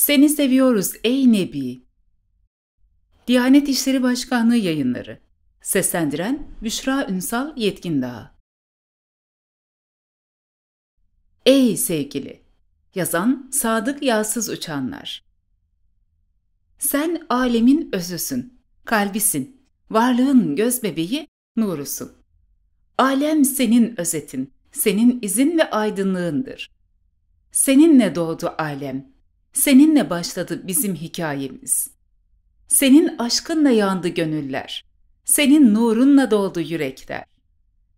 Seni seviyoruz ey Nebi. Diyanet İşleri Başkanlığı yayınları. Seslendiren Büşra Ünsal Yetkindağ. Ey sevgili! Yazan Sadık Yağsız Uçanlar. Sen alemin özüsün, kalbisin, varlığın göz bebeği, nurusun. Alem senin özetin, senin izin ve aydınlığındır. Seninle doğdu alem, Seninle başladı bizim hikayemiz. Senin aşkınla yandı gönüller. Senin nurunla doldu yürekler.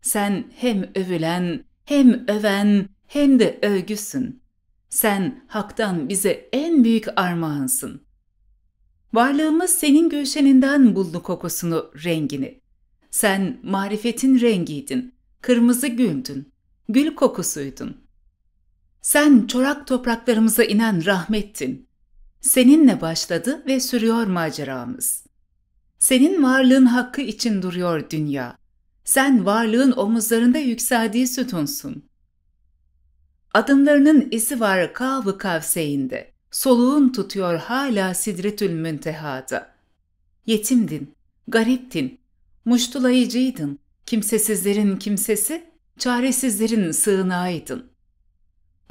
Sen hem övülen, hem öven, hem de övgüsün. Sen haktan bize en büyük armağansın. Varlığımız senin gülşeninden buldu kokusunu, rengini. Sen marifetin rengiydin, kırmızı güldün, gül kokusuydun. Sen çorak topraklarımıza inen rahmettin. Seninle başladı ve sürüyor maceramız. Senin varlığın hakkı için duruyor dünya. Sen varlığın omuzlarında yükseldiği sütunsun. Adımlarının izi var kavı kavseyinde. Soluğun tutuyor hala sidretül müntehada. Yetimdin, gariptin, muştulayıcıydın. Kimsesizlerin kimsesi, çaresizlerin sığınağıydın.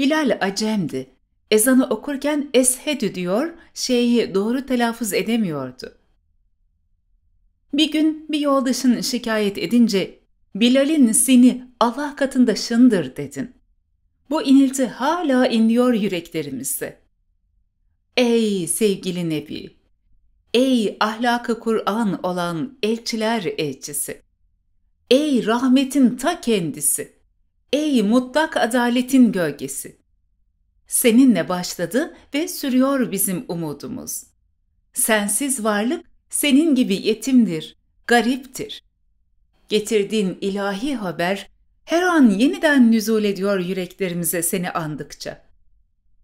Bilal Acem'di. Ezanı okurken eshedü diyor, şeyi doğru telaffuz edemiyordu. Bir gün bir yoldaşın şikayet edince Bilal'in sini Allah katında şındır dedin. Bu inilti hala inliyor yüreklerimizde. Ey sevgili Nebi! Ey ahlakı Kur'an olan elçiler elçisi! Ey rahmetin ta kendisi! Ey mutlak adaletin gölgesi! Seninle başladı ve sürüyor bizim umudumuz. Sensiz varlık senin gibi yetimdir, gariptir. Getirdiğin ilahi haber her an yeniden nüzul ediyor yüreklerimize seni andıkça.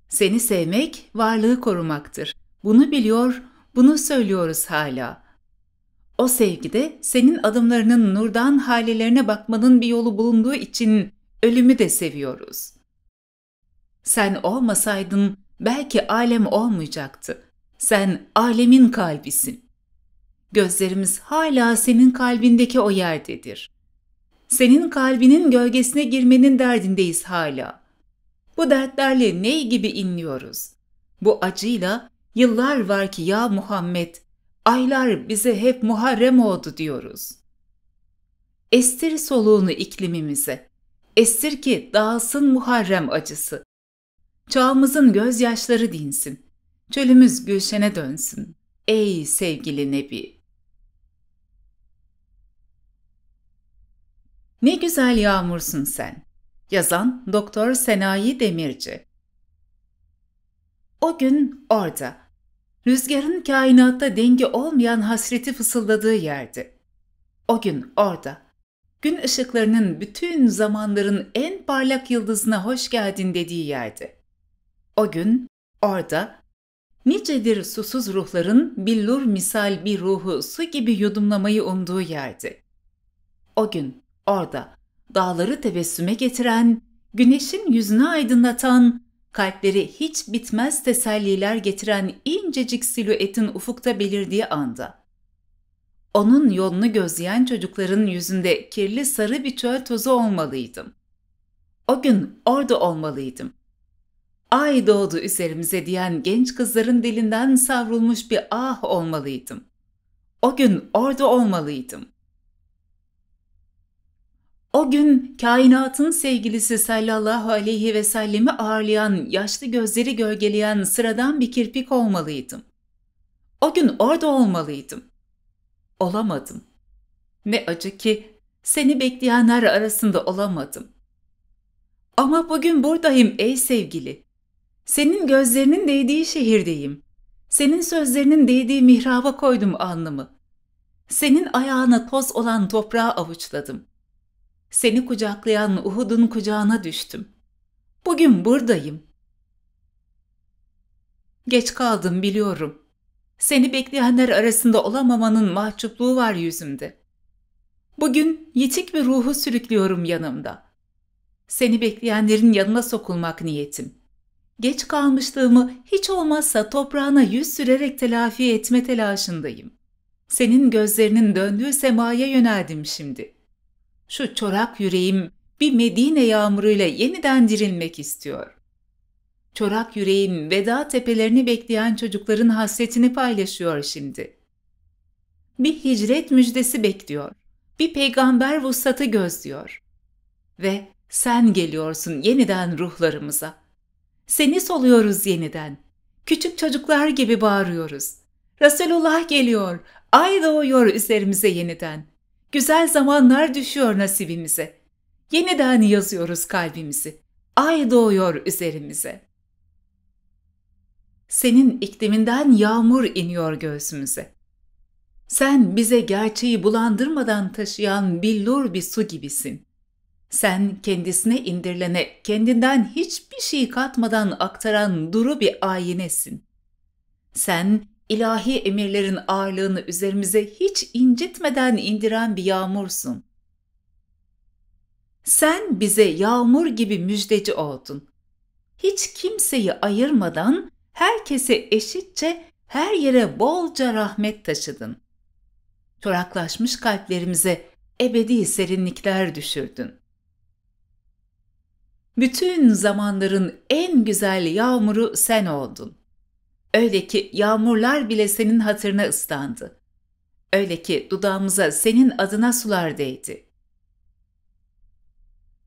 Seni sevmek varlığı korumaktır. Bunu biliyor, bunu söylüyoruz hala. O sevgide senin adımlarının nurdan halelerine bakmanın bir yolu bulunduğu için ölümü de seviyoruz. Sen olmasaydın belki alem olmayacaktı. Sen alemin kalbisin. Gözlerimiz hala senin kalbindeki o yerdedir. Senin kalbinin gölgesine girmenin derdindeyiz hala. Bu dertlerle ne gibi inliyoruz? Bu acıyla yıllar var ki ya Muhammed, aylar bize hep Muharrem oldu diyoruz. Estir soluğunu iklimimize, Estir ki dağılsın Muharrem acısı. Çağımızın gözyaşları dinsin. Çölümüz gülşene dönsün. Ey sevgili Nebi! Ne güzel yağmursun sen. Yazan Doktor Senayi Demirci. O gün orada. Rüzgarın kainatta dengi olmayan hasreti fısıldadığı yerde. O gün orada gün ışıklarının bütün zamanların en parlak yıldızına hoş geldin dediği yerdi. O gün orada nicedir susuz ruhların billur misal bir ruhu su gibi yudumlamayı umduğu yerdi. O gün orada dağları tebessüme getiren, güneşin yüzünü aydınlatan, kalpleri hiç bitmez teselliler getiren incecik silüetin ufukta belirdiği anda. Onun yolunu gözleyen çocukların yüzünde kirli sarı bir çöl tozu olmalıydım. O gün orada olmalıydım. Ay doğdu üzerimize diyen genç kızların dilinden savrulmuş bir ah olmalıydım. O gün orada olmalıydım. O gün kainatın sevgilisi sallallahu aleyhi ve sellemi ağırlayan, yaşlı gözleri gölgeleyen sıradan bir kirpik olmalıydım. O gün orada olmalıydım.'' olamadım. Ne acı ki seni bekleyenler arasında olamadım. Ama bugün buradayım ey sevgili. Senin gözlerinin değdiği şehirdeyim. Senin sözlerinin değdiği mihraba koydum alnımı. Senin ayağına toz olan toprağa avuçladım. Seni kucaklayan Uhud'un kucağına düştüm. Bugün buradayım. Geç kaldım biliyorum.'' Seni bekleyenler arasında olamamanın mahcupluğu var yüzümde. Bugün yitik bir ruhu sürüklüyorum yanımda. Seni bekleyenlerin yanına sokulmak niyetim. Geç kalmışlığımı hiç olmazsa toprağına yüz sürerek telafi etme telaşındayım. Senin gözlerinin döndüğü semaya yöneldim şimdi. Şu çorak yüreğim bir Medine yağmuruyla yeniden dirilmek istiyor çorak yüreğim veda tepelerini bekleyen çocukların hasretini paylaşıyor şimdi. Bir hicret müjdesi bekliyor. Bir peygamber vuslatı gözlüyor. Ve sen geliyorsun yeniden ruhlarımıza. Seni soluyoruz yeniden. Küçük çocuklar gibi bağırıyoruz. Resulullah geliyor. Ay doğuyor üzerimize yeniden. Güzel zamanlar düşüyor nasibimize. Yeniden yazıyoruz kalbimizi. Ay doğuyor üzerimize.'' Senin ikliminden yağmur iniyor göğsümüze. Sen bize gerçeği bulandırmadan taşıyan billur bir su gibisin. Sen kendisine indirilene kendinden hiçbir şey katmadan aktaran duru bir ayinesin. Sen ilahi emirlerin ağırlığını üzerimize hiç incitmeden indiren bir yağmursun. Sen bize yağmur gibi müjdeci oldun. Hiç kimseyi ayırmadan herkese eşitçe her yere bolca rahmet taşıdın. Çoraklaşmış kalplerimize ebedi serinlikler düşürdün. Bütün zamanların en güzel yağmuru sen oldun. Öyle ki yağmurlar bile senin hatırına ıslandı. Öyle ki dudağımıza senin adına sular değdi.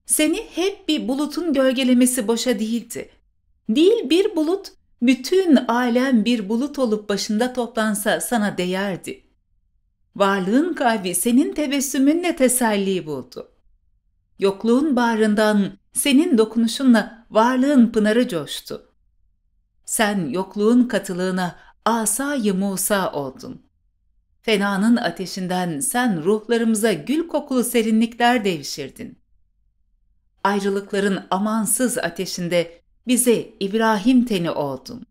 Seni hep bir bulutun gölgelemesi boşa değildi. Değil bir bulut bütün alem bir bulut olup başında toplansa sana değerdi. Varlığın kalbi senin tebessümünle teselli buldu. Yokluğun bağrından senin dokunuşunla varlığın pınarı coştu. Sen yokluğun katılığına asayı Musa oldun. Fenanın ateşinden sen ruhlarımıza gül kokulu serinlikler devşirdin. Ayrılıkların amansız ateşinde bize İbrahim teni oldun.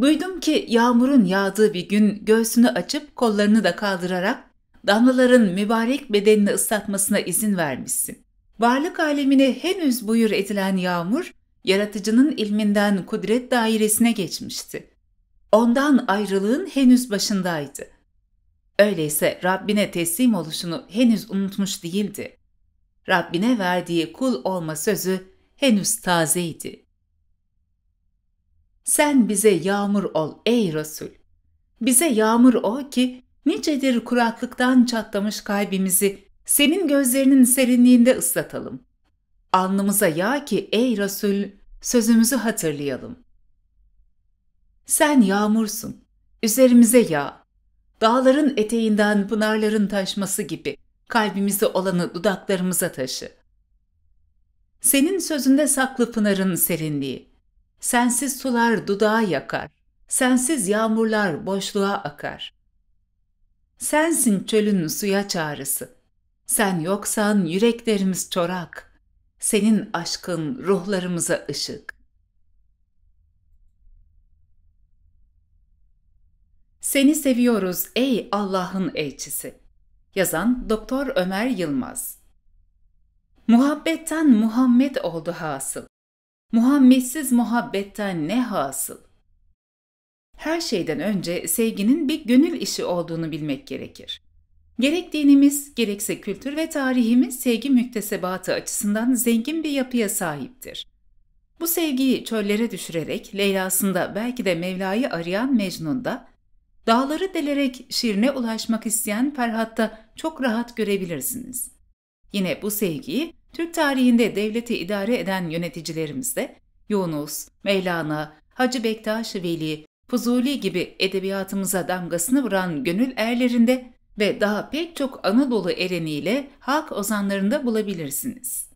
Duydum ki yağmurun yağdığı bir gün göğsünü açıp kollarını da kaldırarak damlaların mübarek bedenini ıslatmasına izin vermişsin. Varlık alemine henüz buyur edilen yağmur, yaratıcının ilminden kudret dairesine geçmişti. Ondan ayrılığın henüz başındaydı. Öyleyse Rabbine teslim oluşunu henüz unutmuş değildi. Rabbine verdiği kul olma sözü henüz tazeydi. Sen bize yağmur ol ey Resul. Bize yağmur o ki nicedir kuraklıktan çatlamış kalbimizi senin gözlerinin serinliğinde ıslatalım. Alnımıza yağ ki ey Resul sözümüzü hatırlayalım. Sen yağmursun, üzerimize yağ. Dağların eteğinden pınarların taşması gibi kalbimize olanı dudaklarımıza taşı. Senin sözünde saklı pınarın serinliği. Sensiz sular dudağa yakar. Sensiz yağmurlar boşluğa akar. Sensin çölün suya çağrısı. Sen yoksan yüreklerimiz çorak. Senin aşkın ruhlarımıza ışık. Seni seviyoruz ey Allah'ın elçisi. Yazan Doktor Ömer Yılmaz Muhabbetten Muhammed oldu hasıl. Muhammedsiz muhabbetten ne hasıl? Her şeyden önce sevginin bir gönül işi olduğunu bilmek gerekir. Gerek dinimiz, gerekse kültür ve tarihimiz sevgi müktesebatı açısından zengin bir yapıya sahiptir. Bu sevgiyi çöllere düşürerek Leyla'sında belki de Mevla'yı arayan Mecnun'da, dağları delerek şirine ulaşmak isteyen Ferhat'ta çok rahat görebilirsiniz. Yine bu sevgiyi Türk tarihinde devleti idare eden yöneticilerimizde Yunus, Mevlana, Hacı Bektaş Veli, Fuzuli gibi edebiyatımıza damgasını vuran gönül erlerinde ve daha pek çok Anadolu ereniyle halk ozanlarında bulabilirsiniz.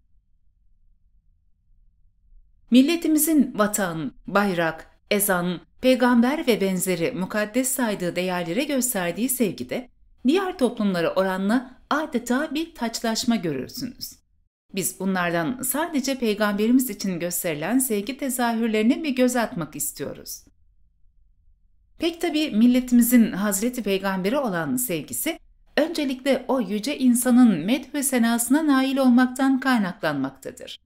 Milletimizin vatan, bayrak, ezan, peygamber ve benzeri mukaddes saydığı değerlere gösterdiği sevgide diğer toplumlara oranla adeta bir taçlaşma görürsünüz. Biz bunlardan sadece peygamberimiz için gösterilen sevgi tezahürlerine bir göz atmak istiyoruz. Pek tabii milletimizin Hazreti Peygamber'e olan sevgisi öncelikle o yüce insanın med ve senasına nail olmaktan kaynaklanmaktadır.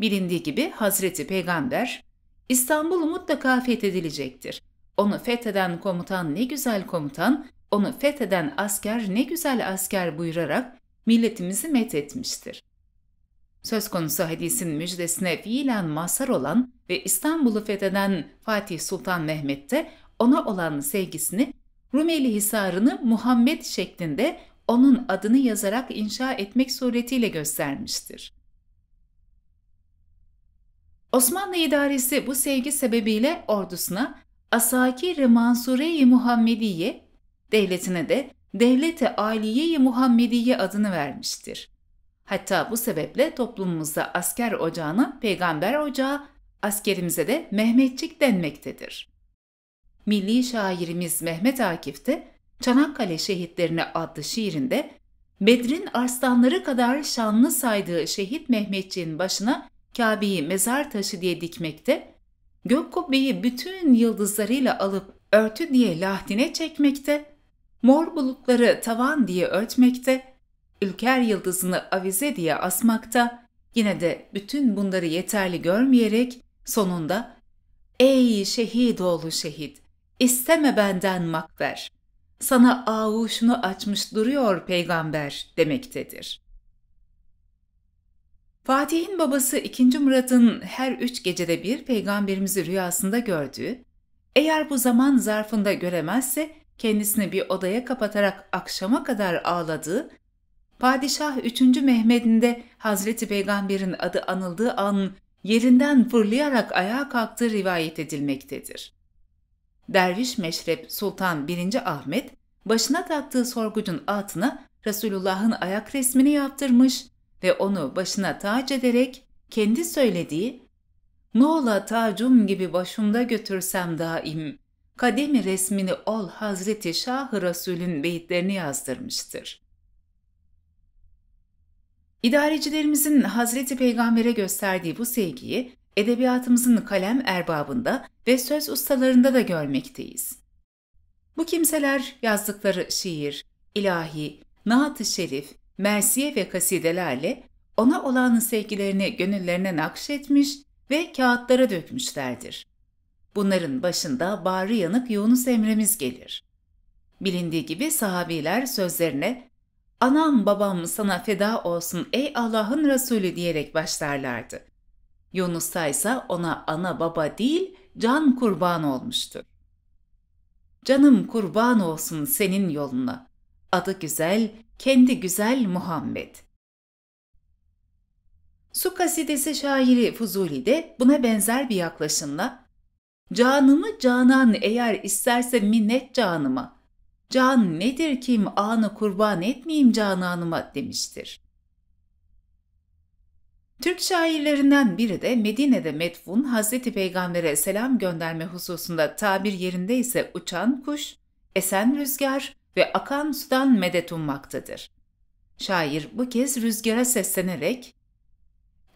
Bilindiği gibi Hazreti Peygamber, İstanbul mutlaka fethedilecektir. Onu fetheden komutan ne güzel komutan, onu fetheden asker ne güzel asker buyurarak milletimizi met etmiştir. Söz konusu hadisin müjdesine fiilen mazhar olan ve İstanbul'u fetheden Fatih Sultan Mehmet de ona olan sevgisini Rumeli Hisarı'nı Muhammed şeklinde onun adını yazarak inşa etmek suretiyle göstermiştir. Osmanlı idaresi bu sevgi sebebiyle ordusuna Asakir-i Mansure-i Muhammediye, devletine de Devlete Aliye-i Muhammediye adını vermiştir. Hatta bu sebeple toplumumuzda asker ocağına peygamber ocağı, askerimize de Mehmetçik denmektedir. Milli şairimiz Mehmet Akif de Çanakkale Şehitlerine adlı şiirinde Bedrin arslanları kadar şanlı saydığı şehit Mehmetçiğin başına Kabe'yi mezar taşı diye dikmekte, gök kubbeyi bütün yıldızlarıyla alıp örtü diye lahdine çekmekte, mor bulutları tavan diye örtmekte, ülker yıldızını avize diye asmakta, yine de bütün bunları yeterli görmeyerek sonunda ''Ey şehit oğlu şehit, isteme benden makber, sana ağuşunu açmış duruyor peygamber.'' demektedir. Fatih'in babası 2. Murat'ın her üç gecede bir peygamberimizi rüyasında gördüğü, eğer bu zaman zarfında göremezse kendisini bir odaya kapatarak akşama kadar ağladığı Padişah 3. Mehmet'in de Hazreti Peygamber'in adı anıldığı an yerinden fırlayarak ayağa kalktığı rivayet edilmektedir. Derviş Meşrep Sultan 1. Ahmet başına taktığı sorgucun altına Resulullah'ın ayak resmini yaptırmış ve onu başına tac ederek kendi söylediği ''Nola tacum gibi başımda götürsem daim, kademi resmini ol Hazreti Şah-ı Resul'ün beyitlerini yazdırmıştır. İdarecilerimizin Hazreti Peygamber'e gösterdiği bu sevgiyi edebiyatımızın kalem erbabında ve söz ustalarında da görmekteyiz. Bu kimseler yazdıkları şiir, ilahi, naat-ı şerif, mersiye ve kasidelerle ona olan sevgilerini gönüllerine nakşetmiş ve kağıtlara dökmüşlerdir. Bunların başında bağrı yanık Yunus Emre'miz gelir. Bilindiği gibi sahabiler sözlerine anam babam sana feda olsun ey Allah'ın Resulü diyerek başlarlardı. Yunus'ta ise ona ana baba değil can kurban olmuştu. Canım kurban olsun senin yoluna. Adı güzel, kendi güzel Muhammed. Su kasidesi şairi Fuzuli de buna benzer bir yaklaşımla Canımı canan eğer isterse minnet canıma, Can nedir kim anı kurban etmeyeyim cananıma demiştir. Türk şairlerinden biri de Medine'de metfun Hazreti Peygamber'e selam gönderme hususunda tabir yerinde ise uçan kuş, esen rüzgar ve akan sudan medet ummaktadır. Şair bu kez rüzgara seslenerek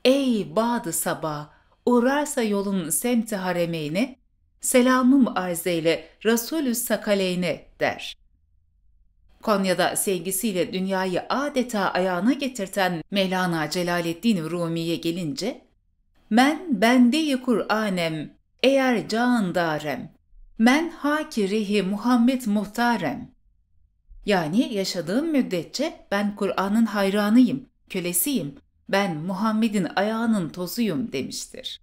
Ey Bağdı Sabah! Uğrarsa yolun semti haremeyne, selamım arz eyle Resulü Sakaleyne der. Konya'da sevgisiyle dünyayı adeta ayağına getirten Melana Celaleddin Rumi'ye gelince, ''Men bende-i Kur'anem, eğer candarem, men hakirihi Muhammed muhtarem.'' Yani yaşadığım müddetçe ben Kur'an'ın hayranıyım, kölesiyim, ben Muhammed'in ayağının tozuyum demiştir.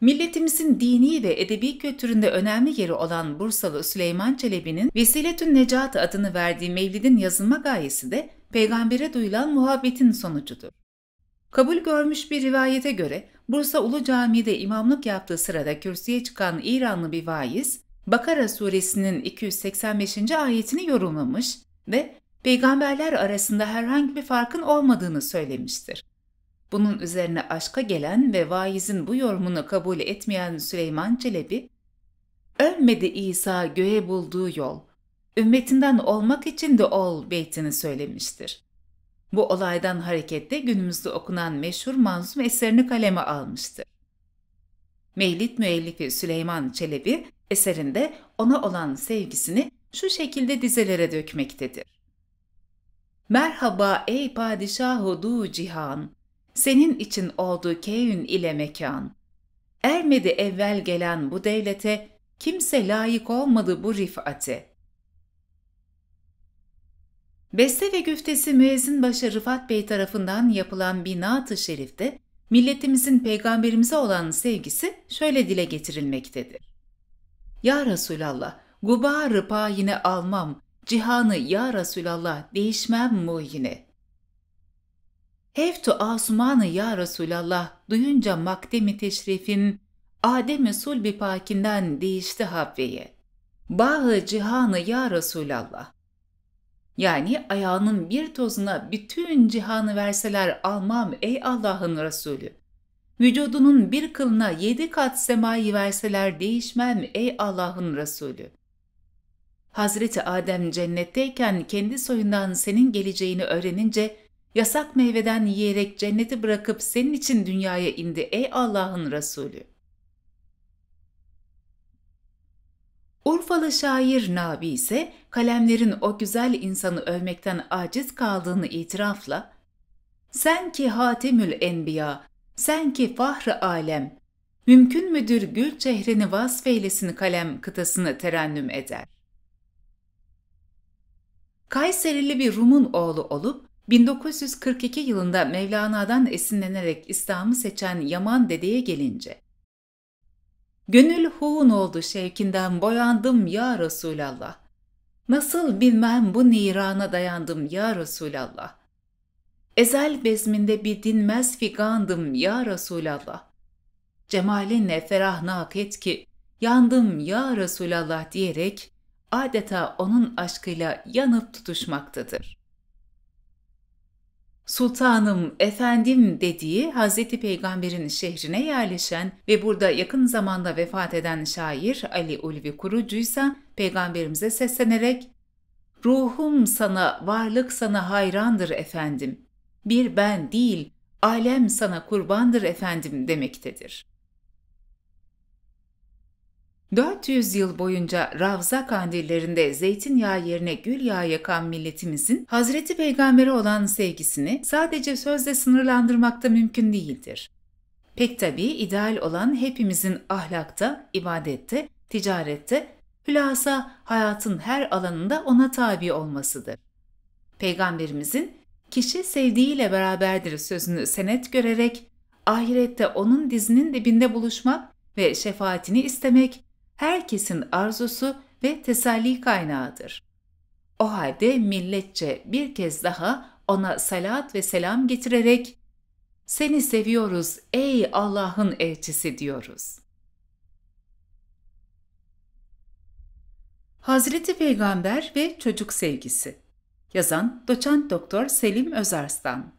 Milletimizin dini ve edebi kültüründe önemli yeri olan Bursalı Süleyman Çelebi'nin Vesiletün Necat adını verdiği mevlidin yazılma gayesi de peygambere duyulan muhabbetin sonucudur. Kabul görmüş bir rivayete göre Bursa Ulu Camii'de imamlık yaptığı sırada kürsüye çıkan İranlı bir vaiz, Bakara suresinin 285. ayetini yorumlamış ve peygamberler arasında herhangi bir farkın olmadığını söylemiştir. Bunun üzerine aşka gelen ve vaizin bu yorumunu kabul etmeyen Süleyman Çelebi, Ölmedi İsa göğe bulduğu yol, ümmetinden olmak için de ol beytini söylemiştir. Bu olaydan hareketle günümüzde okunan meşhur manzum eserini kaleme almıştır. Mevlid müellifi Süleyman Çelebi eserinde ona olan sevgisini şu şekilde dizelere dökmektedir. Merhaba ey padişahu du cihan, senin için oldu keyün ile mekan. Ermedi evvel gelen bu devlete, kimse layık olmadı bu rifate. Beste ve güftesi müezzin başı Rıfat Bey tarafından yapılan bir naat-ı şerifte, milletimizin peygamberimize olan sevgisi şöyle dile getirilmektedir. Ya Resulallah, guba rıpa yine almam, cihanı ya Resulallah değişmem mu yine.'' Heftu Asuman'ı ya Resulallah duyunca makdemi teşrifin Adem Adem'i sulbi pakinden değişti Havve'ye. Bağı cihanı ya Resulallah. Yani ayağının bir tozuna bütün cihanı verseler almam ey Allah'ın Resulü. Vücudunun bir kılına yedi kat semayı verseler değişmem ey Allah'ın Resulü. Hazreti Adem cennetteyken kendi soyundan senin geleceğini öğrenince Yasak meyveden yiyerek cenneti bırakıp senin için dünyaya indi ey Allah'ın Resulü. Urfalı şair Nabi ise kalemlerin o güzel insanı övmekten aciz kaldığını itirafla sen ki Hatemül Enbiya, sen ki Fahri Alem, mümkün müdür gül çehreni vasfeylesin kalem kıtasını terennüm eder. Kayserili bir Rum'un oğlu olup 1942 yılında Mevlana'dan esinlenerek İslam'ı seçen Yaman dedeye gelince, Gönül huğun oldu şevkinden boyandım ya Resulallah. Nasıl bilmem bu nirana dayandım ya Resulallah. Ezel bezminde bir dinmez figandım ya Resulallah. Cemalinle ferah naket ki yandım ya Resulallah diyerek adeta onun aşkıyla yanıp tutuşmaktadır sultanım, efendim dediği Hazreti Peygamber'in şehrine yerleşen ve burada yakın zamanda vefat eden şair Ali Ulvi Kurucu Peygamberimize seslenerek Ruhum sana, varlık sana hayrandır efendim. Bir ben değil, alem sana kurbandır efendim demektedir. 400 yıl boyunca Ravza kandillerinde zeytinyağı yerine gül yağı yakan milletimizin Hazreti Peygamber'e olan sevgisini sadece sözle sınırlandırmakta mümkün değildir. Pek tabii ideal olan hepimizin ahlakta, ibadette, ticarette, hülasa hayatın her alanında ona tabi olmasıdır. Peygamberimizin kişi sevdiğiyle beraberdir sözünü senet görerek ahirette onun dizinin dibinde buluşmak ve şefaatini istemek herkesin arzusu ve teselli kaynağıdır. O halde milletçe bir kez daha ona salat ve selam getirerek seni seviyoruz ey Allah'ın elçisi diyoruz. Hazreti Peygamber ve Çocuk Sevgisi Yazan Doçent Doktor Selim Özarslan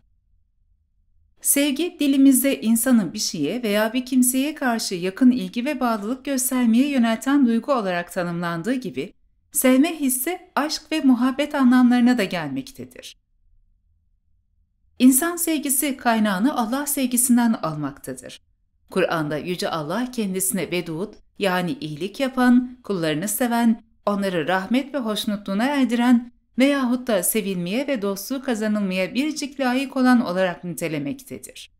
Sevgi dilimizde insanı bir şeye veya bir kimseye karşı yakın ilgi ve bağlılık göstermeye yönelten duygu olarak tanımlandığı gibi sevme hissi aşk ve muhabbet anlamlarına da gelmektedir. İnsan sevgisi kaynağını Allah sevgisinden almaktadır. Kur'an'da Yüce Allah kendisine vedud yani iyilik yapan, kullarını seven, onları rahmet ve hoşnutluğuna erdiren veyahut da sevilmeye ve dostluğu kazanılmaya biricik layık olan olarak nitelemektedir.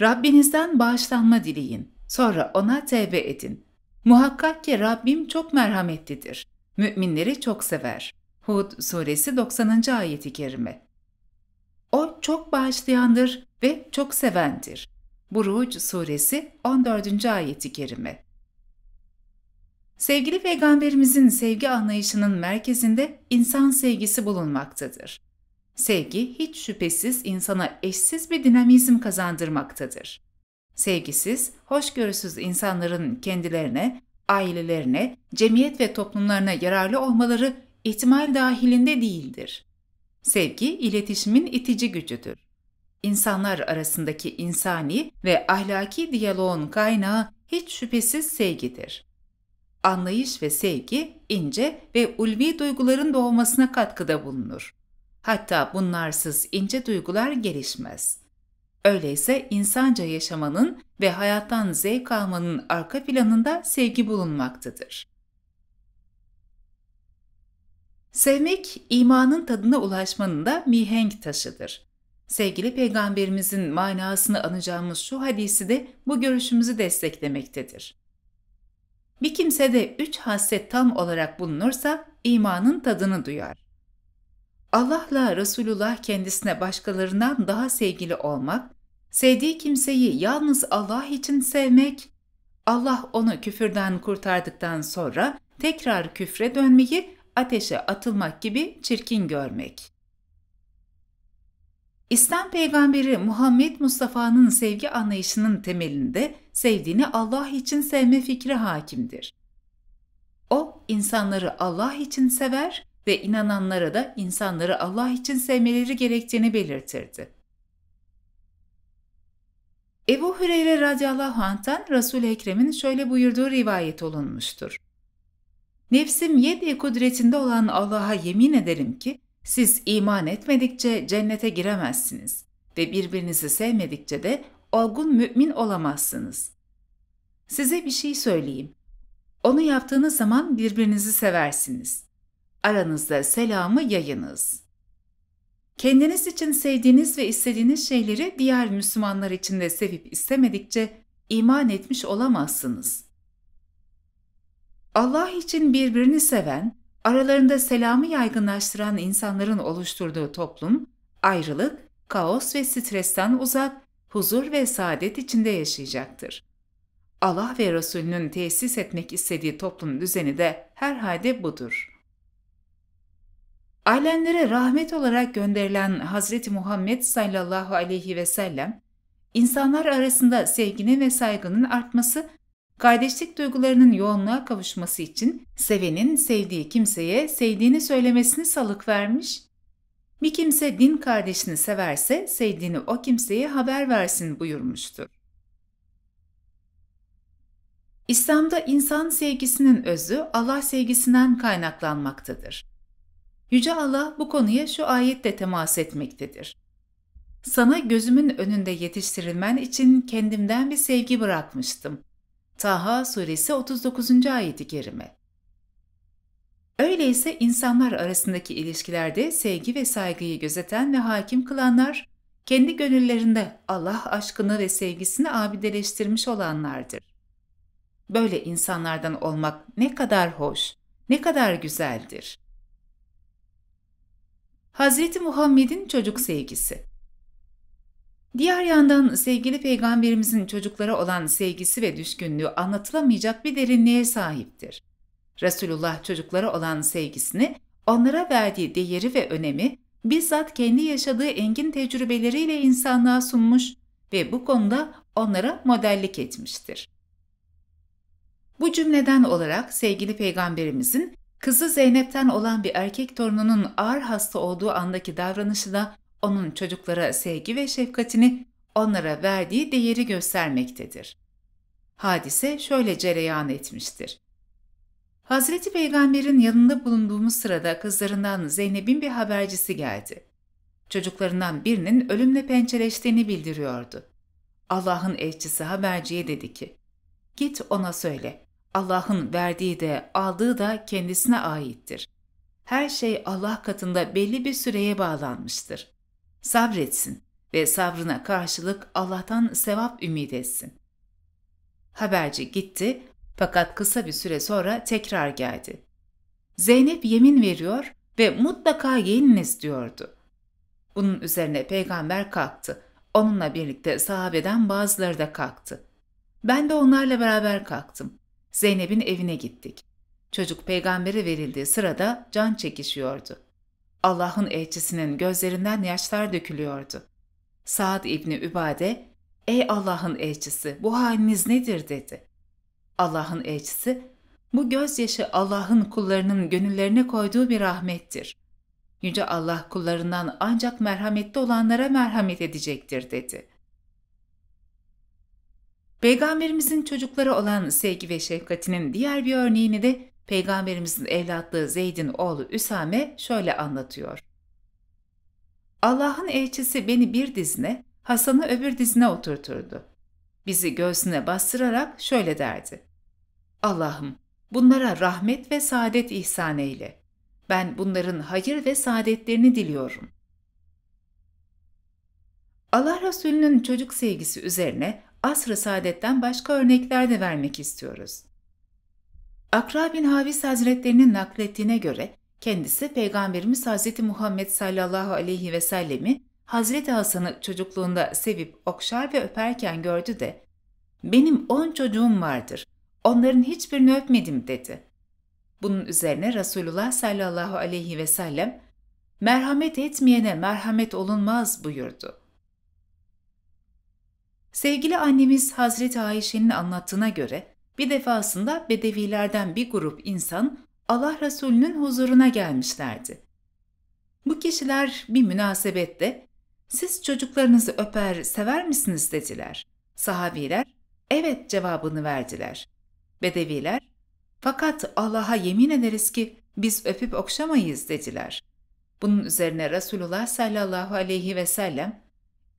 Rabbinizden bağışlanma dileyin, sonra ona tevbe edin. Muhakkak ki Rabbim çok merhametlidir, müminleri çok sever. Hud suresi 90. ayeti kerime. O çok bağışlayandır ve çok sevendir. Buruc suresi 14. ayeti kerime. Sevgili Peygamberimizin sevgi anlayışının merkezinde insan sevgisi bulunmaktadır. Sevgi hiç şüphesiz insana eşsiz bir dinamizm kazandırmaktadır. Sevgisiz, hoşgörüsüz insanların kendilerine, ailelerine, cemiyet ve toplumlarına yararlı olmaları ihtimal dahilinde değildir. Sevgi, iletişimin itici gücüdür. İnsanlar arasındaki insani ve ahlaki diyaloğun kaynağı hiç şüphesiz sevgidir anlayış ve sevgi ince ve ulvi duyguların doğmasına katkıda bulunur. Hatta bunlarsız ince duygular gelişmez. Öyleyse insanca yaşamanın ve hayattan zevk almanın arka planında sevgi bulunmaktadır. Sevmek, imanın tadına ulaşmanın da mihenk taşıdır. Sevgili Peygamberimizin manasını anacağımız şu hadisi de bu görüşümüzü desteklemektedir. Bir kimsede üç haslet tam olarak bulunursa imanın tadını duyar. Allah'la Resulullah kendisine başkalarından daha sevgili olmak, sevdiği kimseyi yalnız Allah için sevmek, Allah onu küfürden kurtardıktan sonra tekrar küfre dönmeyi, ateşe atılmak gibi çirkin görmek. İslam peygamberi Muhammed Mustafa'nın sevgi anlayışının temelinde sevdiğini Allah için sevme fikri hakimdir. O insanları Allah için sever ve inananlara da insanları Allah için sevmeleri gerektiğini belirtirdi. Ebu Hüreyre radıyallahu anh'tan Resul-i Ekrem'in şöyle buyurduğu rivayet olunmuştur. Nefsim yedi kudretinde olan Allah'a yemin ederim ki siz iman etmedikçe cennete giremezsiniz ve birbirinizi sevmedikçe de olgun mümin olamazsınız. Size bir şey söyleyeyim. Onu yaptığınız zaman birbirinizi seversiniz. Aranızda selamı yayınız. Kendiniz için sevdiğiniz ve istediğiniz şeyleri diğer Müslümanlar için de sevip istemedikçe iman etmiş olamazsınız. Allah için birbirini seven, Aralarında selamı yaygınlaştıran insanların oluşturduğu toplum, ayrılık, kaos ve stresten uzak, huzur ve saadet içinde yaşayacaktır. Allah ve Resulünün tesis etmek istediği toplum düzeni de herhalde budur. Alemlere rahmet olarak gönderilen Hz. Muhammed sallallahu aleyhi ve sellem, insanlar arasında sevginin ve saygının artması Kardeşlik duygularının yoğunluğa kavuşması için sevenin sevdiği kimseye sevdiğini söylemesini salık vermiş. Bir kimse din kardeşini severse sevdiğini o kimseye haber versin buyurmuştur. İslam'da insan sevgisinin özü Allah sevgisinden kaynaklanmaktadır. Yüce Allah bu konuya şu ayetle temas etmektedir. Sana gözümün önünde yetiştirilmen için kendimden bir sevgi bırakmıştım. Taha suresi 39. ayeti kerime. Öyleyse insanlar arasındaki ilişkilerde sevgi ve saygıyı gözeten ve hakim kılanlar, kendi gönüllerinde Allah aşkını ve sevgisini abideleştirmiş olanlardır. Böyle insanlardan olmak ne kadar hoş, ne kadar güzeldir. Hz. Muhammed'in çocuk sevgisi Diğer yandan sevgili peygamberimizin çocuklara olan sevgisi ve düşkünlüğü anlatılamayacak bir derinliğe sahiptir. Resulullah çocuklara olan sevgisini, onlara verdiği değeri ve önemi bizzat kendi yaşadığı engin tecrübeleriyle insanlığa sunmuş ve bu konuda onlara modellik etmiştir. Bu cümleden olarak sevgili peygamberimizin kızı Zeynep'ten olan bir erkek torununun ağır hasta olduğu andaki davranışı da onun çocuklara sevgi ve şefkatini onlara verdiği değeri göstermektedir. Hadise şöyle cereyan etmiştir. Hazreti Peygamber'in yanında bulunduğumuz sırada kızlarından Zeynep'in bir habercisi geldi. Çocuklarından birinin ölümle pençeleştiğini bildiriyordu. Allah'ın elçisi haberciye dedi ki, Git ona söyle, Allah'ın verdiği de aldığı da kendisine aittir. Her şey Allah katında belli bir süreye bağlanmıştır sabretsin ve sabrına karşılık Allah'tan sevap ümit etsin. Haberci gitti fakat kısa bir süre sonra tekrar geldi. Zeynep yemin veriyor ve mutlaka yeniniz diyordu. Bunun üzerine peygamber kalktı. Onunla birlikte sahabeden bazıları da kalktı. Ben de onlarla beraber kalktım. Zeynep'in evine gittik. Çocuk peygambere verildiği sırada can çekişiyordu. Allah'ın elçisinin gözlerinden yaşlar dökülüyordu. Saad İbni Übade, ''Ey Allah'ın elçisi, bu haliniz nedir?'' dedi. Allah'ın elçisi, ''Bu gözyaşı Allah'ın kullarının gönüllerine koyduğu bir rahmettir. Yüce Allah kullarından ancak merhametli olanlara merhamet edecektir.'' dedi. Peygamberimizin çocuklara olan sevgi ve şefkatinin diğer bir örneğini de Peygamberimizin evlatlığı Zeyd'in oğlu Üsame şöyle anlatıyor. Allah'ın elçisi beni bir dizine, Hasan'ı öbür dizine oturturdu. Bizi göğsüne bastırarak şöyle derdi. Allah'ım bunlara rahmet ve saadet ihsan eyle. Ben bunların hayır ve saadetlerini diliyorum. Allah Resulü'nün çocuk sevgisi üzerine asr-ı saadetten başka örnekler de vermek istiyoruz. Akra bin Havis Hazretlerinin naklettiğine göre kendisi Peygamberimiz Hazreti Muhammed sallallahu aleyhi ve sellemi Hazreti Hasan'ı çocukluğunda sevip okşar ve öperken gördü de ''Benim on çocuğum vardır, onların hiçbirini öpmedim.'' dedi. Bunun üzerine Resulullah sallallahu aleyhi ve sellem ''Merhamet etmeyene merhamet olunmaz.'' buyurdu. Sevgili annemiz Hazreti Ayşe'nin anlattığına göre bir defasında bedevilerden bir grup insan Allah Resulü'nün huzuruna gelmişlerdi. Bu kişiler bir münasebette siz çocuklarınızı öper sever misiniz dediler. Sahabiler evet cevabını verdiler. Bedeviler fakat Allah'a yemin ederiz ki biz öpüp okşamayız dediler. Bunun üzerine Resulullah sallallahu aleyhi ve sellem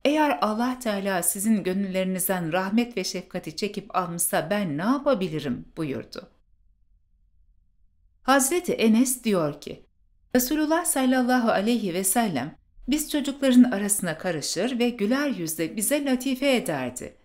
eğer Allah Teala sizin gönüllerinizden rahmet ve şefkati çekip almışsa ben ne yapabilirim buyurdu. Hazreti Enes diyor ki, Resulullah sallallahu aleyhi ve sellem biz çocukların arasına karışır ve güler yüzle bize latife ederdi.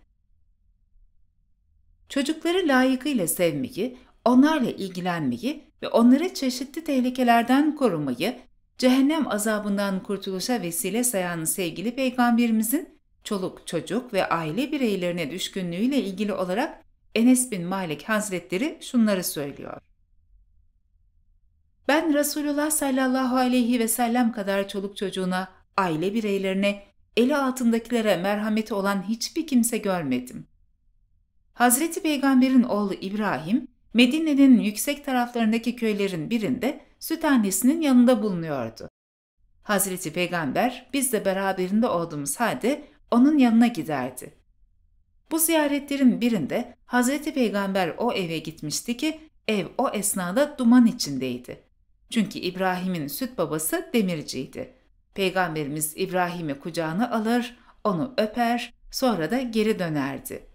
Çocukları layıkıyla sevmeyi, onlarla ilgilenmeyi ve onları çeşitli tehlikelerden korumayı cehennem azabından kurtuluşa vesile sayan sevgili peygamberimizin çoluk çocuk ve aile bireylerine düşkünlüğüyle ilgili olarak Enes bin Malik Hazretleri şunları söylüyor. Ben Resulullah sallallahu aleyhi ve sellem kadar çoluk çocuğuna, aile bireylerine, eli altındakilere merhameti olan hiçbir kimse görmedim. Hazreti Peygamber'in oğlu İbrahim, Medine'nin yüksek taraflarındaki köylerin birinde süt annesinin yanında bulunuyordu. Hazreti Peygamber biz de beraberinde olduğumuz halde onun yanına giderdi. Bu ziyaretlerin birinde Hazreti Peygamber o eve gitmişti ki ev o esnada duman içindeydi. Çünkü İbrahim'in süt babası demirciydi. Peygamberimiz İbrahim'i kucağına alır, onu öper, sonra da geri dönerdi.''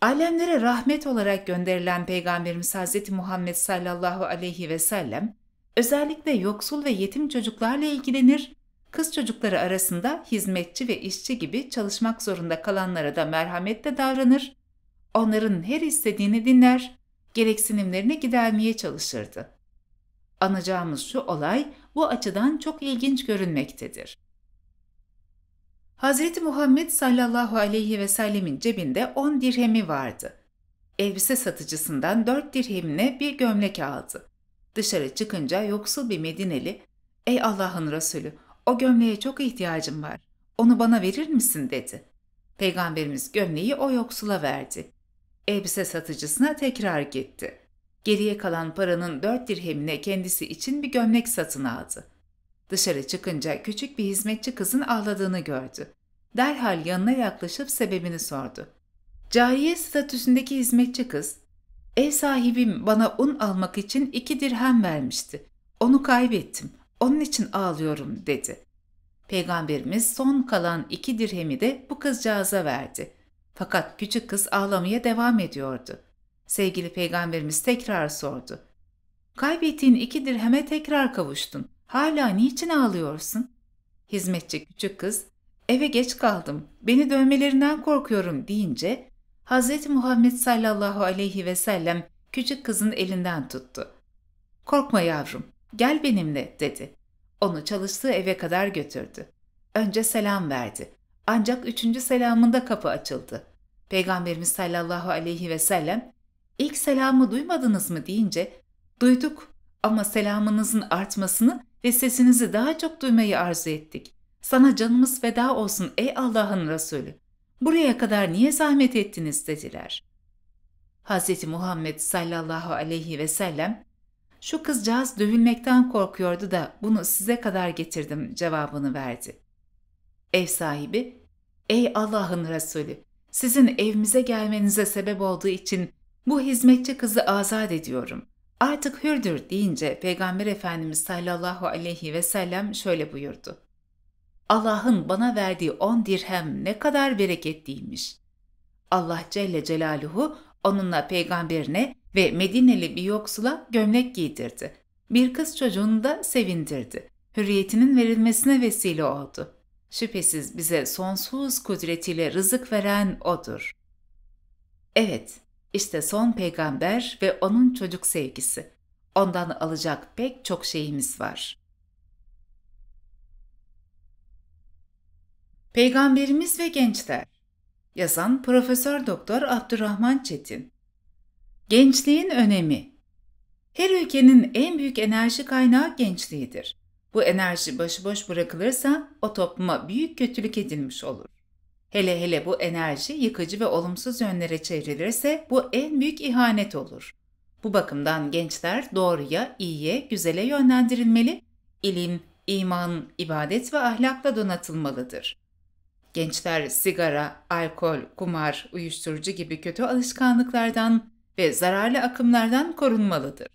Alemlere rahmet olarak gönderilen Peygamberimiz Hz. Muhammed sallallahu aleyhi ve sellem, özellikle yoksul ve yetim çocuklarla ilgilenir, kız çocukları arasında hizmetçi ve işçi gibi çalışmak zorunda kalanlara da merhametle davranır, onların her istediğini dinler, gereksinimlerini gidermeye çalışırdı. Anacağımız şu olay bu açıdan çok ilginç görünmektedir. Hz. Muhammed sallallahu aleyhi ve sellemin cebinde 10 dirhemi vardı. Elbise satıcısından 4 dirhemine bir gömlek aldı. Dışarı çıkınca yoksul bir Medineli, ''Ey Allah'ın Resulü, o gömleğe çok ihtiyacım var. Onu bana verir misin?'' dedi. Peygamberimiz gömleği o yoksula verdi. Elbise satıcısına tekrar gitti. Geriye kalan paranın dört dirhemine kendisi için bir gömlek satın aldı. Dışarı çıkınca küçük bir hizmetçi kızın ağladığını gördü. Derhal yanına yaklaşıp sebebini sordu. Cariye statüsündeki hizmetçi kız, ev sahibim bana un almak için iki dirhem vermişti. Onu kaybettim, onun için ağlıyorum dedi. Peygamberimiz son kalan iki dirhemi de bu kızcağıza verdi. Fakat küçük kız ağlamaya devam ediyordu. Sevgili Peygamberimiz tekrar sordu. Kaybettiğin iki dirheme tekrar kavuştun. Hala niçin ağlıyorsun? Hizmetçi küçük kız, eve geç kaldım, beni dövmelerinden korkuyorum deyince, Hz. Muhammed sallallahu aleyhi ve sellem küçük kızın elinden tuttu. Korkma yavrum, gel benimle dedi. Onu çalıştığı eve kadar götürdü. Önce selam verdi. Ancak üçüncü selamında kapı açıldı. Peygamberimiz sallallahu aleyhi ve sellem, ilk selamı duymadınız mı deyince, duyduk ama selamınızın artmasını ve sesinizi daha çok duymayı arzu ettik. Sana canımız feda olsun ey Allah'ın Resulü. Buraya kadar niye zahmet ettiniz dediler. Hz. Muhammed sallallahu aleyhi ve sellem şu kızcağız dövülmekten korkuyordu da bunu size kadar getirdim cevabını verdi. Ev sahibi, ey Allah'ın Resulü sizin evimize gelmenize sebep olduğu için bu hizmetçi kızı azat ediyorum. Artık hürdür deyince Peygamber Efendimiz sallallahu aleyhi ve sellem şöyle buyurdu. Allah'ın bana verdiği on dirhem ne kadar bereketliymiş. Allah Celle Celaluhu onunla peygamberine ve Medineli bir yoksula gömlek giydirdi. Bir kız çocuğunu da sevindirdi. Hürriyetinin verilmesine vesile oldu. Şüphesiz bize sonsuz kudretiyle rızık veren O'dur. Evet, işte son peygamber ve onun çocuk sevgisi. Ondan alacak pek çok şeyimiz var. Peygamberimiz ve gençler. Yazan Profesör Doktor Abdurrahman Çetin. Gençliğin önemi. Her ülkenin en büyük enerji kaynağı gençliğidir. Bu enerji başıboş bırakılırsa o topluma büyük kötülük edilmiş olur. Hele hele bu enerji yıkıcı ve olumsuz yönlere çevrilirse bu en büyük ihanet olur. Bu bakımdan gençler doğruya, iyiye, güzele yönlendirilmeli, ilim, iman, ibadet ve ahlakla donatılmalıdır. Gençler sigara, alkol, kumar, uyuşturucu gibi kötü alışkanlıklardan ve zararlı akımlardan korunmalıdır.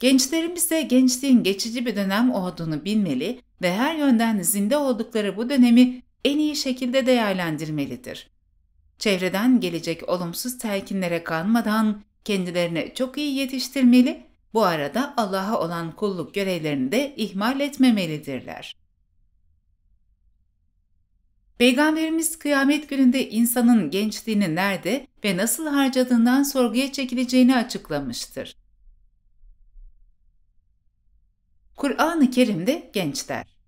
Gençlerimize gençliğin geçici bir dönem olduğunu bilmeli ve her yönden zinde oldukları bu dönemi en iyi şekilde değerlendirmelidir. Çevreden gelecek olumsuz telkinlere kanmadan kendilerini çok iyi yetiştirmeli, bu arada Allah'a olan kulluk görevlerini de ihmal etmemelidirler. Peygamberimiz kıyamet gününde insanın gençliğini nerede ve nasıl harcadığından sorguya çekileceğini açıklamıştır. Kur'an-ı Kerim'de gençler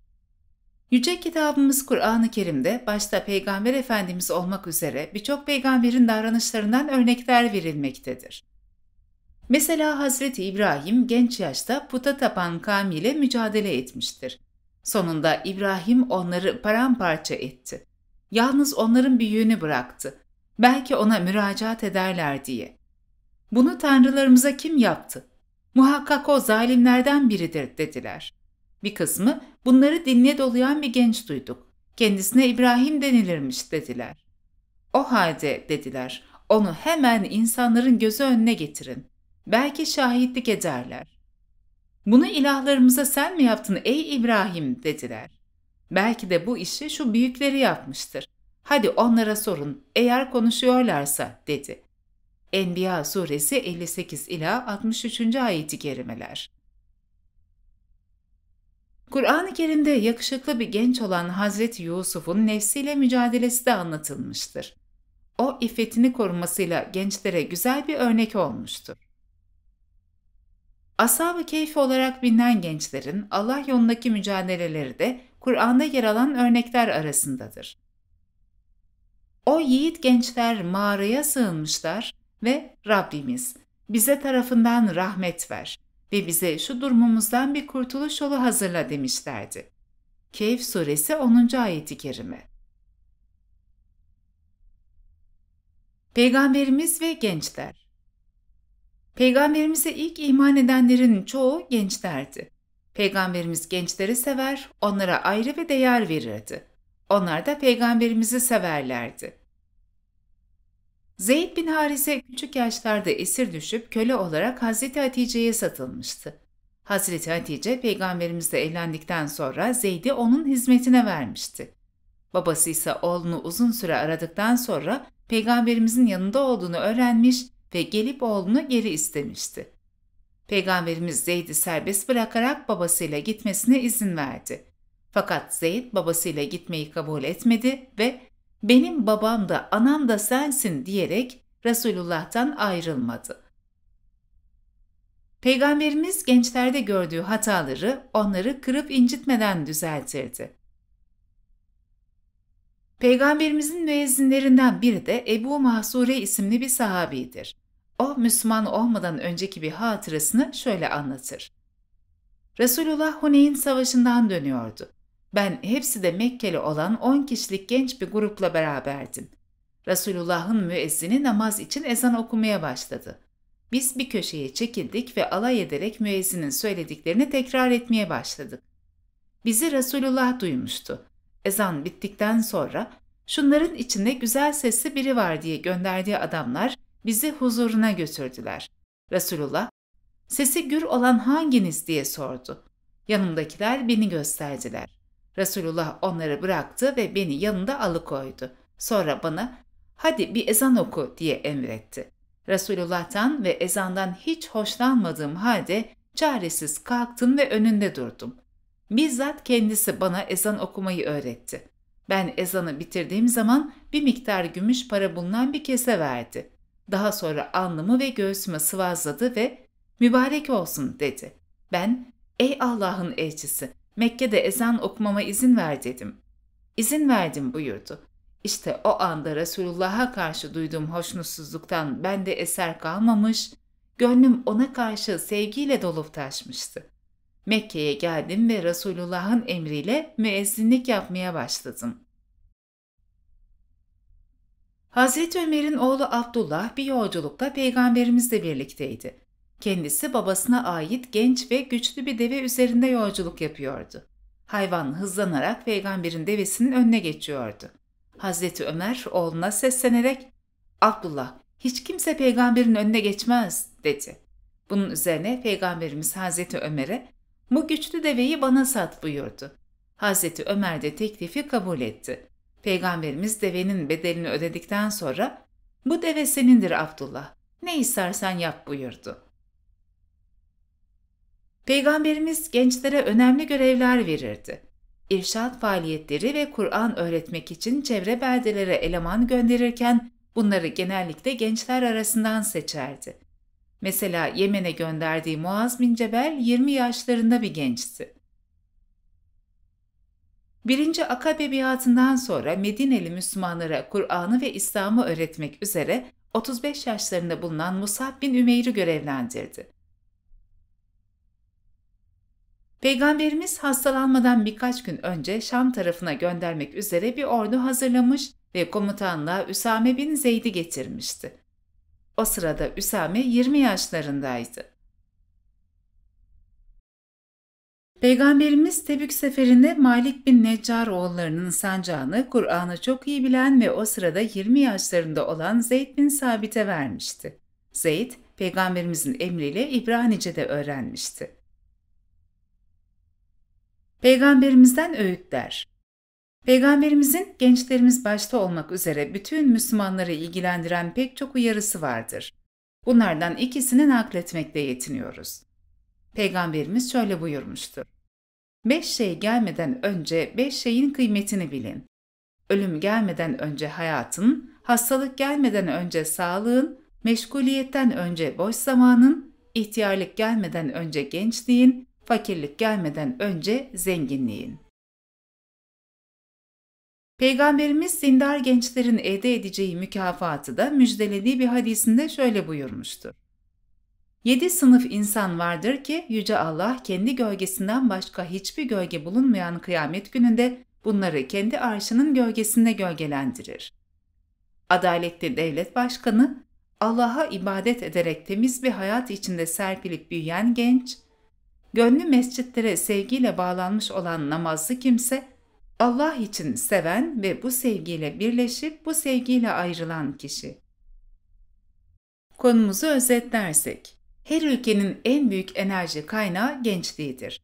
Yüce kitabımız Kur'an-ı Kerim'de başta Peygamber Efendimiz olmak üzere birçok peygamberin davranışlarından örnekler verilmektedir. Mesela Hazreti İbrahim genç yaşta puta tapan kavmiyle mücadele etmiştir. Sonunda İbrahim onları paramparça etti. Yalnız onların büyüğünü bıraktı. Belki ona müracaat ederler diye. Bunu tanrılarımıza kim yaptı? Muhakkak o zalimlerden biridir dediler.'' Bir kısmı bunları dinle dolayan bir genç duyduk. Kendisine İbrahim denilirmiş dediler. O halde dediler onu hemen insanların gözü önüne getirin. Belki şahitlik ederler. Bunu ilahlarımıza sen mi yaptın ey İbrahim dediler. Belki de bu işi şu büyükleri yapmıştır. Hadi onlara sorun eğer konuşuyorlarsa dedi. Enbiya suresi 58 ila 63. ayeti kerimeler. Kur'an-ı Kerim'de yakışıklı bir genç olan Hazreti Yusuf'un nefsiyle mücadelesi de anlatılmıştır. O iffetini korumasıyla gençlere güzel bir örnek olmuştur. Ashab-ı keyfi olarak bilinen gençlerin Allah yolundaki mücadeleleri de Kur'an'da yer alan örnekler arasındadır. O yiğit gençler mağaraya sığınmışlar ve Rabbimiz bize tarafından rahmet ver, ve bize şu durumumuzdan bir kurtuluş yolu hazırla demişlerdi. Keyf suresi 10. ayeti kerime. Peygamberimiz ve gençler Peygamberimize ilk iman edenlerin çoğu gençlerdi. Peygamberimiz gençleri sever, onlara ayrı bir değer verirdi. Onlar da peygamberimizi severlerdi. Zeyd bin Harise küçük yaşlarda esir düşüp köle olarak Hazreti Hatice'ye satılmıştı. Hazreti Hatice peygamberimizle evlendikten sonra Zeyd'i onun hizmetine vermişti. Babası ise oğlunu uzun süre aradıktan sonra peygamberimizin yanında olduğunu öğrenmiş ve gelip oğlunu geri istemişti. Peygamberimiz Zeyd'i serbest bırakarak babasıyla gitmesine izin verdi. Fakat Zeyd babasıyla gitmeyi kabul etmedi ve benim babam da anam da sensin diyerek Resulullah'tan ayrılmadı. Peygamberimiz gençlerde gördüğü hataları onları kırıp incitmeden düzeltirdi. Peygamberimizin müezzinlerinden biri de Ebu Mahsure isimli bir sahabidir. O Müslüman olmadan önceki bir hatırasını şöyle anlatır. Resulullah Huneyn Savaşı'ndan dönüyordu. Ben hepsi de Mekkeli olan 10 kişilik genç bir grupla beraberdim. Resulullah'ın müezzini namaz için ezan okumaya başladı. Biz bir köşeye çekildik ve alay ederek müezzinin söylediklerini tekrar etmeye başladık. Bizi Resulullah duymuştu. Ezan bittikten sonra şunların içinde güzel sesli biri var diye gönderdiği adamlar bizi huzuruna götürdüler. Resulullah, sesi gür olan hanginiz diye sordu. Yanımdakiler beni gösterdiler. Resulullah onları bıraktı ve beni yanında alıkoydu. Sonra bana hadi bir ezan oku diye emretti. Resulullah'tan ve ezandan hiç hoşlanmadığım halde çaresiz kalktım ve önünde durdum. Bizzat kendisi bana ezan okumayı öğretti. Ben ezanı bitirdiğim zaman bir miktar gümüş para bulunan bir kese verdi. Daha sonra alnımı ve göğsümü sıvazladı ve mübarek olsun dedi. Ben ey Allah'ın elçisi Mekke'de ezan okumama izin ver dedim. İzin verdim buyurdu. İşte o anda Resulullah'a karşı duyduğum hoşnutsuzluktan ben de eser kalmamış, gönlüm ona karşı sevgiyle dolup taşmıştı. Mekke'ye geldim ve Resulullah'ın emriyle müezzinlik yapmaya başladım. Hazreti Ömer'in oğlu Abdullah bir yolculukta peygamberimizle birlikteydi. Kendisi babasına ait genç ve güçlü bir deve üzerinde yolculuk yapıyordu. Hayvan hızlanarak peygamberin devesinin önüne geçiyordu. Hazreti Ömer oğluna seslenerek Abdullah hiç kimse peygamberin önüne geçmez dedi. Bunun üzerine peygamberimiz Hazreti Ömer'e bu güçlü deveyi bana sat buyurdu. Hazreti Ömer de teklifi kabul etti. Peygamberimiz devenin bedelini ödedikten sonra bu deve senindir Abdullah ne istersen yap buyurdu. Peygamberimiz gençlere önemli görevler verirdi. İrşat faaliyetleri ve Kur'an öğretmek için çevre beldelere eleman gönderirken bunları genellikle gençler arasından seçerdi. Mesela Yemen'e gönderdiği Muaz bin Cebel 20 yaşlarında bir gençti. Birinci Akabe biatından sonra Medineli Müslümanlara Kur'an'ı ve İslam'ı öğretmek üzere 35 yaşlarında bulunan Musab bin Ümeyr'i görevlendirdi. Peygamberimiz hastalanmadan birkaç gün önce Şam tarafına göndermek üzere bir ordu hazırlamış ve komutanla Üsame bin Zeyd'i getirmişti. O sırada Üsame 20 yaşlarındaydı. Peygamberimiz Tebük seferinde Malik bin Neccar oğullarının sancağını Kur'an'ı çok iyi bilen ve o sırada 20 yaşlarında olan Zeyd bin Sabit'e vermişti. Zeyd, peygamberimizin emriyle İbranice'de öğrenmişti. Peygamberimizden öğütler. Peygamberimizin gençlerimiz başta olmak üzere bütün Müslümanları ilgilendiren pek çok uyarısı vardır. Bunlardan ikisini nakletmekle yetiniyoruz. Peygamberimiz şöyle buyurmuştur. Beş şey gelmeden önce beş şeyin kıymetini bilin. Ölüm gelmeden önce hayatın, hastalık gelmeden önce sağlığın, meşguliyetten önce boş zamanın, ihtiyarlık gelmeden önce gençliğin, fakirlik gelmeden önce zenginliğin. Peygamberimiz dindar gençlerin elde edeceği mükafatı da müjdelediği bir hadisinde şöyle buyurmuştur. Yedi sınıf insan vardır ki Yüce Allah kendi gölgesinden başka hiçbir gölge bulunmayan kıyamet gününde bunları kendi arşının gölgesinde gölgelendirir. Adaletli devlet başkanı, Allah'a ibadet ederek temiz bir hayat içinde serpilip büyüyen genç, gönlü mescitlere sevgiyle bağlanmış olan namazlı kimse, Allah için seven ve bu sevgiyle birleşip bu sevgiyle ayrılan kişi. Konumuzu özetlersek, her ülkenin en büyük enerji kaynağı gençliğidir.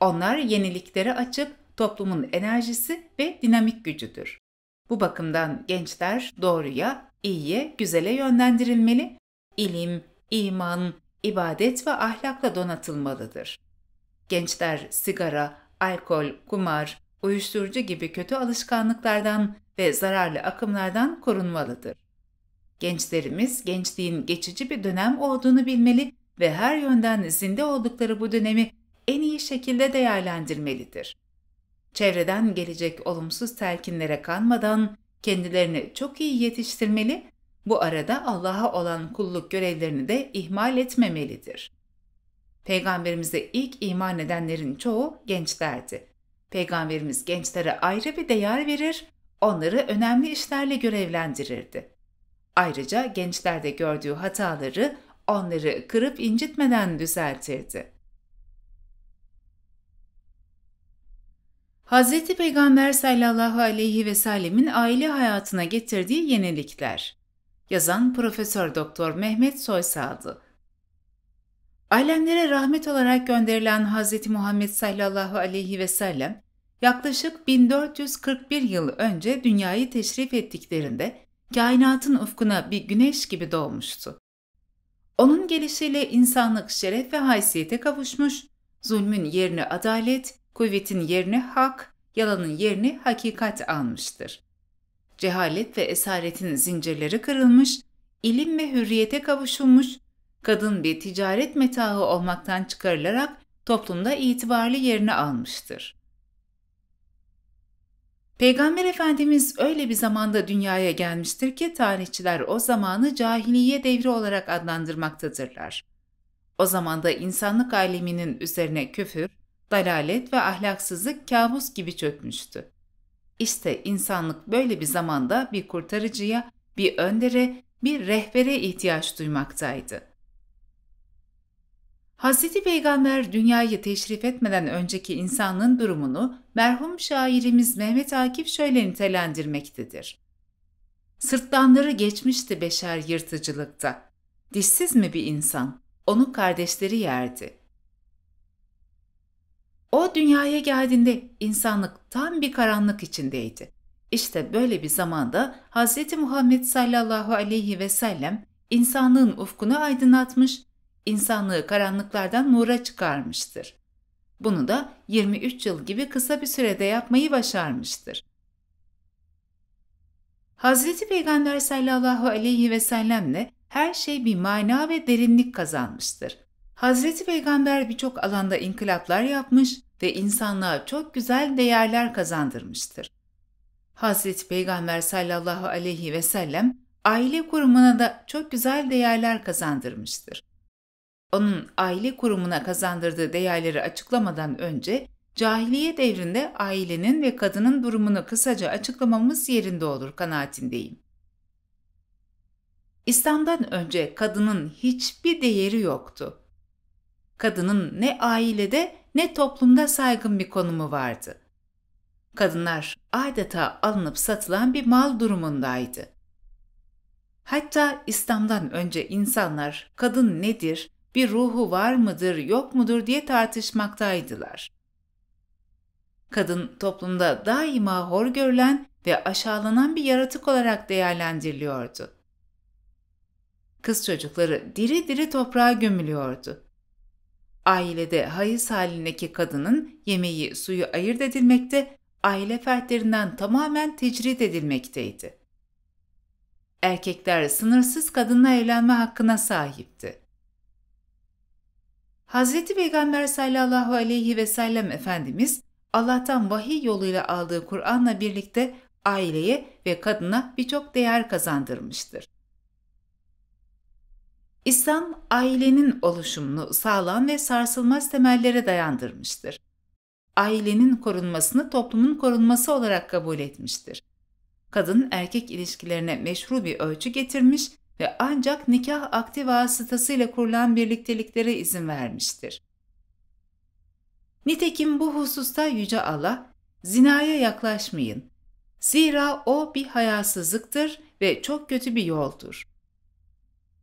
Onlar yeniliklere açık toplumun enerjisi ve dinamik gücüdür. Bu bakımdan gençler doğruya, iyiye, güzele yönlendirilmeli, ilim, iman, ibadet ve ahlakla donatılmalıdır gençler sigara, alkol, kumar, uyuşturucu gibi kötü alışkanlıklardan ve zararlı akımlardan korunmalıdır. Gençlerimiz gençliğin geçici bir dönem olduğunu bilmeli ve her yönden zinde oldukları bu dönemi en iyi şekilde değerlendirmelidir. Çevreden gelecek olumsuz telkinlere kanmadan kendilerini çok iyi yetiştirmeli, bu arada Allah'a olan kulluk görevlerini de ihmal etmemelidir. Peygamberimize ilk iman edenlerin çoğu gençlerdi. Peygamberimiz gençlere ayrı bir değer verir, onları önemli işlerle görevlendirirdi. Ayrıca gençlerde gördüğü hataları onları kırıp incitmeden düzeltirdi. Hz. Peygamber sallallahu aleyhi ve sellemin aile hayatına getirdiği yenilikler. Yazan Profesör Doktor Mehmet Soysaldı. Alemlere rahmet olarak gönderilen Hz. Muhammed sallallahu aleyhi ve sellem yaklaşık 1441 yıl önce dünyayı teşrif ettiklerinde kainatın ufkuna bir güneş gibi doğmuştu. Onun gelişiyle insanlık şeref ve haysiyete kavuşmuş, zulmün yerini adalet, kuvvetin yerini hak, yalanın yerini hakikat almıştır. Cehalet ve esaretin zincirleri kırılmış, ilim ve hürriyete kavuşulmuş, kadın bir ticaret metahı olmaktan çıkarılarak toplumda itibarlı yerini almıştır. Peygamber Efendimiz öyle bir zamanda dünyaya gelmiştir ki tarihçiler o zamanı cahiliye devri olarak adlandırmaktadırlar. O zamanda insanlık aleminin üzerine küfür, dalalet ve ahlaksızlık kabus gibi çökmüştü. İşte insanlık böyle bir zamanda bir kurtarıcıya, bir öndere, bir rehbere ihtiyaç duymaktaydı. Hz. Peygamber dünyayı teşrif etmeden önceki insanlığın durumunu merhum şairimiz Mehmet Akif şöyle nitelendirmektedir. Sırtlanları geçmişti beşer yırtıcılıkta. Dişsiz mi bir insan? Onu kardeşleri yerdi. O dünyaya geldiğinde insanlık tam bir karanlık içindeydi. İşte böyle bir zamanda Hz. Muhammed sallallahu aleyhi ve sellem insanlığın ufkunu aydınlatmış insanlığı karanlıklardan nura çıkarmıştır. Bunu da 23 yıl gibi kısa bir sürede yapmayı başarmıştır. Hazreti Peygamber sallallahu aleyhi ve sellemle her şey bir mana ve derinlik kazanmıştır. Hazreti Peygamber birçok alanda inkılaplar yapmış ve insanlığa çok güzel değerler kazandırmıştır. Hazreti Peygamber sallallahu aleyhi ve sellem aile kurumuna da çok güzel değerler kazandırmıştır onun aile kurumuna kazandırdığı değerleri açıklamadan önce cahiliye devrinde ailenin ve kadının durumunu kısaca açıklamamız yerinde olur kanaatindeyim. İslam'dan önce kadının hiçbir değeri yoktu. Kadının ne ailede ne toplumda saygın bir konumu vardı. Kadınlar adeta alınıp satılan bir mal durumundaydı. Hatta İslam'dan önce insanlar kadın nedir, bir ruhu var mıdır, yok mudur diye tartışmaktaydılar. Kadın toplumda daima hor görülen ve aşağılanan bir yaratık olarak değerlendiriliyordu. Kız çocukları diri diri toprağa gömülüyordu. Ailede hayız halindeki kadının yemeği, suyu ayırt edilmekte, aile fertlerinden tamamen tecrit edilmekteydi. Erkekler sınırsız kadınla evlenme hakkına sahipti. Hazreti Peygamber sallallahu aleyhi ve sellem Efendimiz Allah'tan vahiy yoluyla aldığı Kur'an'la birlikte aileye ve kadına birçok değer kazandırmıştır. İslam, ailenin oluşumunu sağlam ve sarsılmaz temellere dayandırmıştır. Ailenin korunmasını toplumun korunması olarak kabul etmiştir. Kadın erkek ilişkilerine meşru bir ölçü getirmiş ve ancak nikah akdi vasıtasıyla kurulan birlikteliklere izin vermiştir. Nitekim bu hususta Yüce Allah, zinaya yaklaşmayın. Zira o bir hayasızlıktır ve çok kötü bir yoldur.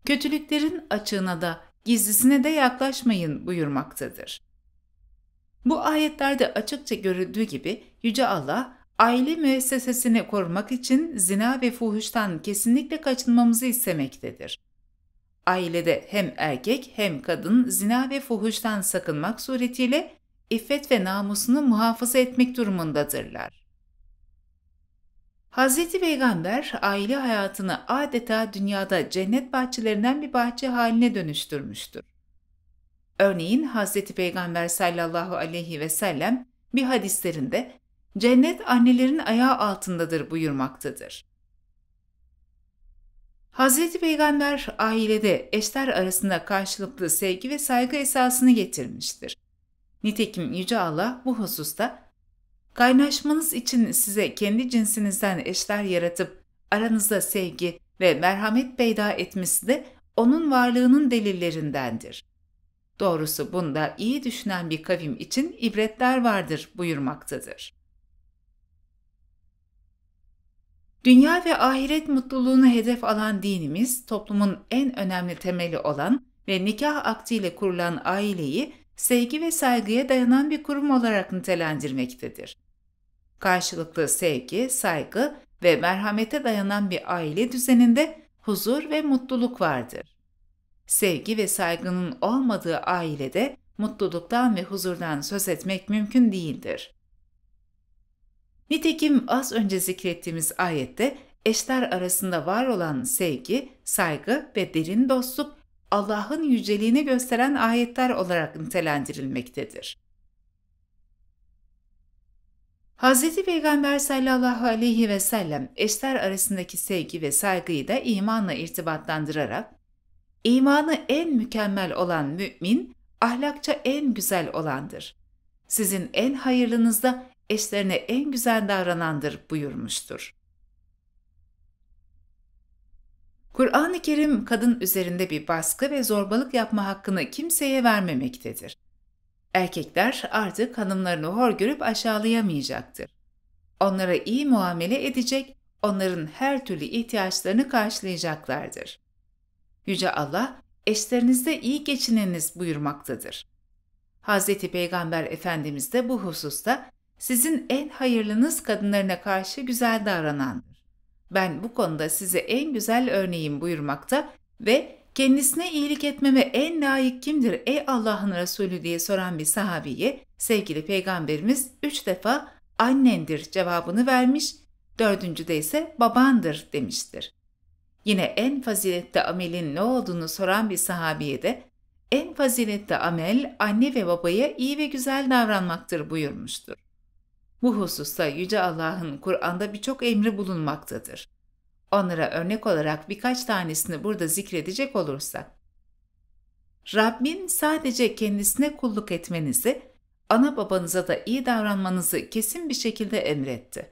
Kötülüklerin açığına da gizlisine de yaklaşmayın buyurmaktadır. Bu ayetlerde açıkça görüldüğü gibi Yüce Allah, aile müessesesini korumak için zina ve fuhuştan kesinlikle kaçınmamızı istemektedir. Ailede hem erkek hem kadın zina ve fuhuştan sakınmak suretiyle iffet ve namusunu muhafaza etmek durumundadırlar. Hz. Peygamber aile hayatını adeta dünyada cennet bahçelerinden bir bahçe haline dönüştürmüştür. Örneğin Hz. Peygamber sallallahu aleyhi ve sellem bir hadislerinde cennet annelerin ayağı altındadır buyurmaktadır. Hz. Peygamber ailede eşler arasında karşılıklı sevgi ve saygı esasını getirmiştir. Nitekim Yüce Allah bu hususta kaynaşmanız için size kendi cinsinizden eşler yaratıp aranızda sevgi ve merhamet peyda etmesi de onun varlığının delillerindendir. Doğrusu bunda iyi düşünen bir kavim için ibretler vardır buyurmaktadır. Dünya ve ahiret mutluluğunu hedef alan dinimiz, toplumun en önemli temeli olan ve nikah akdiyle kurulan aileyi sevgi ve saygıya dayanan bir kurum olarak nitelendirmektedir. Karşılıklı sevgi, saygı ve merhamete dayanan bir aile düzeninde huzur ve mutluluk vardır. Sevgi ve saygının olmadığı ailede mutluluktan ve huzurdan söz etmek mümkün değildir. Nitekim az önce zikrettiğimiz ayette eşler arasında var olan sevgi, saygı ve derin dostluk Allah'ın yüceliğini gösteren ayetler olarak nitelendirilmektedir. Hz. Peygamber sallallahu aleyhi ve sellem eşler arasındaki sevgi ve saygıyı da imanla irtibatlandırarak, imanı en mükemmel olan mümin, ahlakça en güzel olandır. Sizin en hayırlınızda eşlerine en güzel davranandır buyurmuştur. Kur'an-ı Kerim kadın üzerinde bir baskı ve zorbalık yapma hakkını kimseye vermemektedir. Erkekler artık hanımlarını hor görüp aşağılayamayacaktır. Onlara iyi muamele edecek, onların her türlü ihtiyaçlarını karşılayacaklardır. Yüce Allah, eşlerinizde iyi geçininiz buyurmaktadır. Hz. Peygamber Efendimiz de bu hususta sizin en hayırlınız kadınlarına karşı güzel davranandır. Ben bu konuda size en güzel örneğim buyurmakta ve kendisine iyilik etmeme en layık kimdir ey Allah'ın Resulü diye soran bir sahabiye sevgili peygamberimiz üç defa annendir cevabını vermiş, dördüncüde ise babandır demiştir. Yine en faziletli amelin ne olduğunu soran bir sahabiye de en faziletli amel anne ve babaya iyi ve güzel davranmaktır buyurmuştur. Bu hususta Yüce Allah'ın Kur'an'da birçok emri bulunmaktadır. Onlara örnek olarak birkaç tanesini burada zikredecek olursak. Rabbin sadece kendisine kulluk etmenizi, ana babanıza da iyi davranmanızı kesin bir şekilde emretti.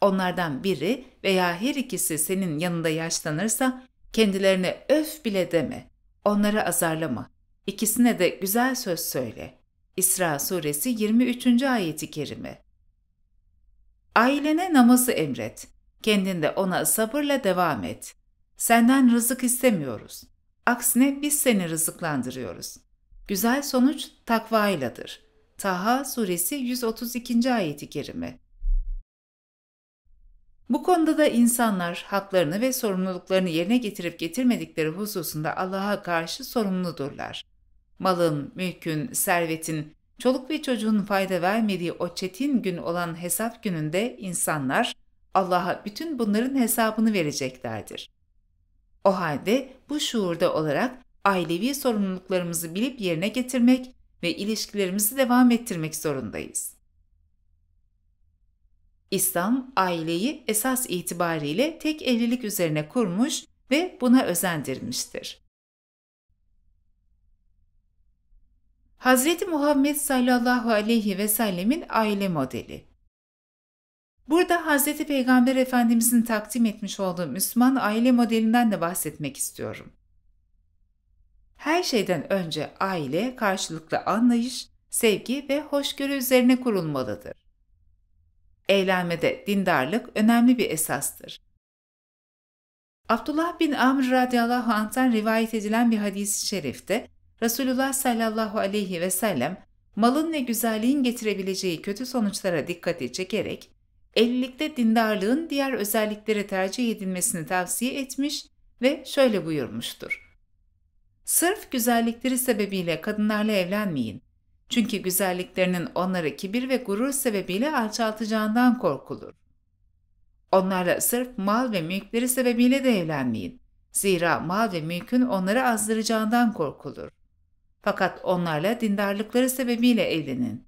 Onlardan biri veya her ikisi senin yanında yaşlanırsa kendilerine öf bile deme, onları azarlama. ikisine de güzel söz söyle. İsra suresi 23. ayeti kerime. Ailene namazı emret. Kendin de ona sabırla devam et. Senden rızık istemiyoruz. Aksine biz seni rızıklandırıyoruz. Güzel sonuç takvayladır. Taha suresi 132. ayeti kerime. Bu konuda da insanlar haklarını ve sorumluluklarını yerine getirip getirmedikleri hususunda Allah'a karşı sorumludurlar. Malın, mülkün, servetin Çoluk ve çocuğun fayda vermediği o çetin gün olan hesap gününde insanlar Allah'a bütün bunların hesabını vereceklerdir. O halde bu şuurda olarak ailevi sorumluluklarımızı bilip yerine getirmek ve ilişkilerimizi devam ettirmek zorundayız. İslam aileyi esas itibariyle tek evlilik üzerine kurmuş ve buna özendirmiştir. Hz. Muhammed sallallahu aleyhi ve sellemin aile modeli. Burada Hz. Peygamber Efendimizin takdim etmiş olduğu Müslüman aile modelinden de bahsetmek istiyorum. Her şeyden önce aile karşılıklı anlayış, sevgi ve hoşgörü üzerine kurulmalıdır. Evlenmede dindarlık önemli bir esastır. Abdullah bin Amr radıyallahu anh'tan rivayet edilen bir hadis-i şerifte Resulullah sallallahu aleyhi ve sellem malın ve güzelliğin getirebileceği kötü sonuçlara dikkat çekerek evlilikte dindarlığın diğer özelliklere tercih edilmesini tavsiye etmiş ve şöyle buyurmuştur. Sırf güzellikleri sebebiyle kadınlarla evlenmeyin. Çünkü güzelliklerinin onları kibir ve gurur sebebiyle alçaltacağından korkulur. Onlarla sırf mal ve mülkleri sebebiyle de evlenmeyin. Zira mal ve mülkün onları azdıracağından korkulur. Fakat onlarla dindarlıkları sebebiyle evlenin.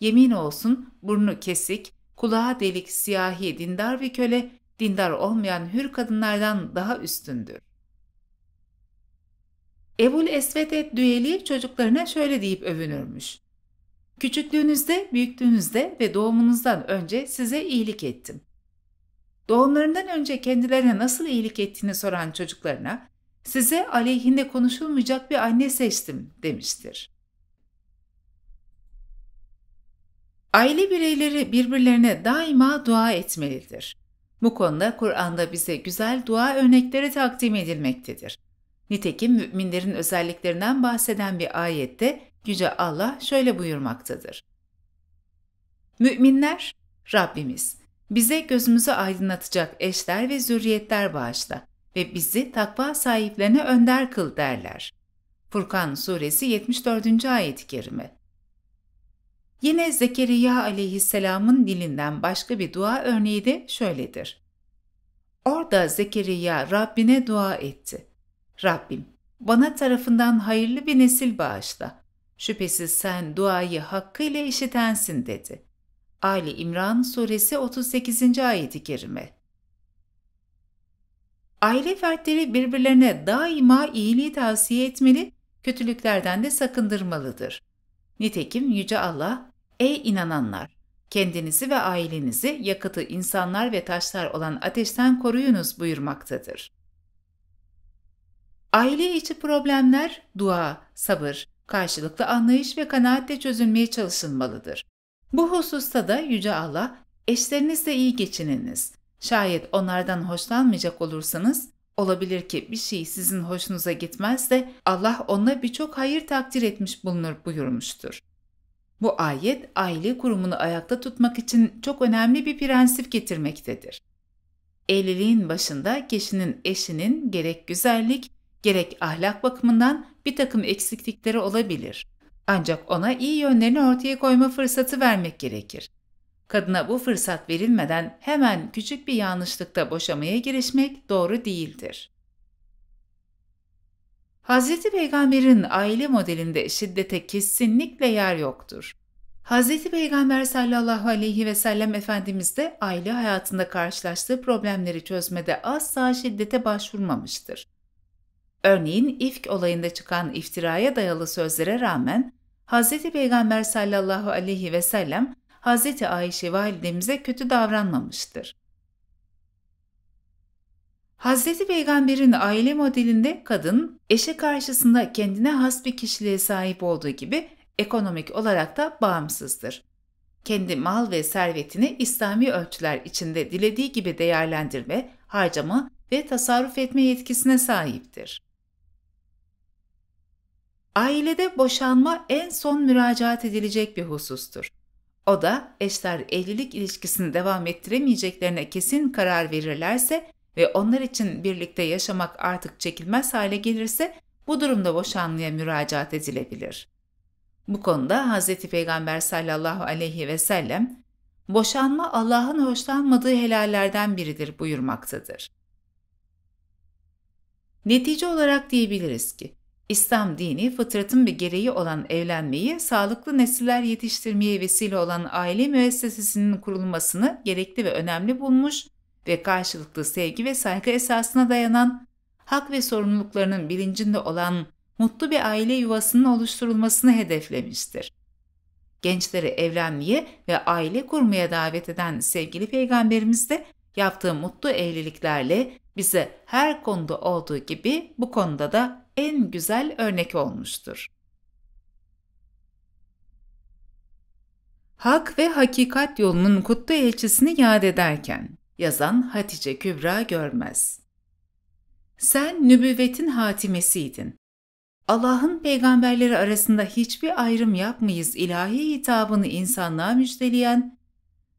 Yemin olsun burnu kesik, kulağa delik siyahi dindar bir köle, dindar olmayan hür kadınlardan daha üstündür. Ebul Esved et-Düyeli çocuklarına şöyle deyip övünürmüş. Küçüklüğünüzde, büyüklüğünüzde ve doğumunuzdan önce size iyilik ettim. Doğumlarından önce kendilerine nasıl iyilik ettiğini soran çocuklarına, Size aleyhinde konuşulmayacak bir anne seçtim demiştir. Aile bireyleri birbirlerine daima dua etmelidir. Bu konuda Kur'an'da bize güzel dua örnekleri takdim edilmektedir. Nitekim müminlerin özelliklerinden bahseden bir ayette Yüce Allah şöyle buyurmaktadır. Müminler, Rabbimiz, bize gözümüzü aydınlatacak eşler ve zürriyetler bağışla ve bizi takva sahiplerine önder kıl derler. Furkan suresi 74. ayet-i kerime. Yine Zekeriya aleyhisselamın dilinden başka bir dua örneği de şöyledir. Orada Zekeriya Rabbine dua etti. Rabbim bana tarafından hayırlı bir nesil bağışla. Şüphesiz sen duayı hakkıyla işitensin dedi. Ali İmran suresi 38. ayet-i kerime. Aile fertleri birbirlerine daima iyiliği tavsiye etmeli, kötülüklerden de sakındırmalıdır. Nitekim Yüce Allah, ''Ey inananlar! Kendinizi ve ailenizi yakıtı insanlar ve taşlar olan ateşten koruyunuz.'' buyurmaktadır. Aile içi problemler dua, sabır, karşılıklı anlayış ve kanaatle çözülmeye çalışılmalıdır. Bu hususta da Yüce Allah, eşlerinizle iyi geçininiz, Şayet onlardan hoşlanmayacak olursanız, olabilir ki bir şey sizin hoşunuza gitmez de Allah ona birçok hayır takdir etmiş bulunur buyurmuştur. Bu ayet aile kurumunu ayakta tutmak için çok önemli bir prensip getirmektedir. Evliliğin başında kişinin eşinin gerek güzellik gerek ahlak bakımından bir takım eksiklikleri olabilir. Ancak ona iyi yönlerini ortaya koyma fırsatı vermek gerekir. Kadına bu fırsat verilmeden hemen küçük bir yanlışlıkta boşamaya girişmek doğru değildir. Hz. Peygamber'in aile modelinde şiddete kesinlikle yer yoktur. Hz. Peygamber sallallahu aleyhi ve sellem Efendimiz de aile hayatında karşılaştığı problemleri çözmede asla şiddete başvurmamıştır. Örneğin ifk olayında çıkan iftiraya dayalı sözlere rağmen Hz. Peygamber sallallahu aleyhi ve sellem Hz. Ayşe validemize kötü davranmamıştır. Hz. Peygamber'in aile modelinde kadın eşe karşısında kendine has bir kişiliğe sahip olduğu gibi ekonomik olarak da bağımsızdır. Kendi mal ve servetini İslami ölçüler içinde dilediği gibi değerlendirme, harcama ve tasarruf etme yetkisine sahiptir. Ailede boşanma en son müracaat edilecek bir husustur. O da eşler evlilik ilişkisini devam ettiremeyeceklerine kesin karar verirlerse ve onlar için birlikte yaşamak artık çekilmez hale gelirse bu durumda boşanmaya müracaat edilebilir. Bu konuda Hz. Peygamber sallallahu aleyhi ve sellem boşanma Allah'ın hoşlanmadığı helallerden biridir buyurmaktadır. Netice olarak diyebiliriz ki İslam dini fıtratın bir gereği olan evlenmeyi, sağlıklı nesiller yetiştirmeye vesile olan aile müessesesinin kurulmasını gerekli ve önemli bulmuş ve karşılıklı sevgi ve saygı esasına dayanan, hak ve sorumluluklarının bilincinde olan mutlu bir aile yuvasının oluşturulmasını hedeflemiştir. Gençleri evlenmeye ve aile kurmaya davet eden sevgili peygamberimiz de yaptığı mutlu evliliklerle bize her konuda olduğu gibi bu konuda da en güzel örnek olmuştur. Hak ve hakikat yolunun kutlu elçisini yad ederken yazan Hatice Kübra Görmez. Sen nübüvvetin hatimesiydin. Allah'ın peygamberleri arasında hiçbir ayrım yapmayız ilahi hitabını insanlığa müjdeleyen,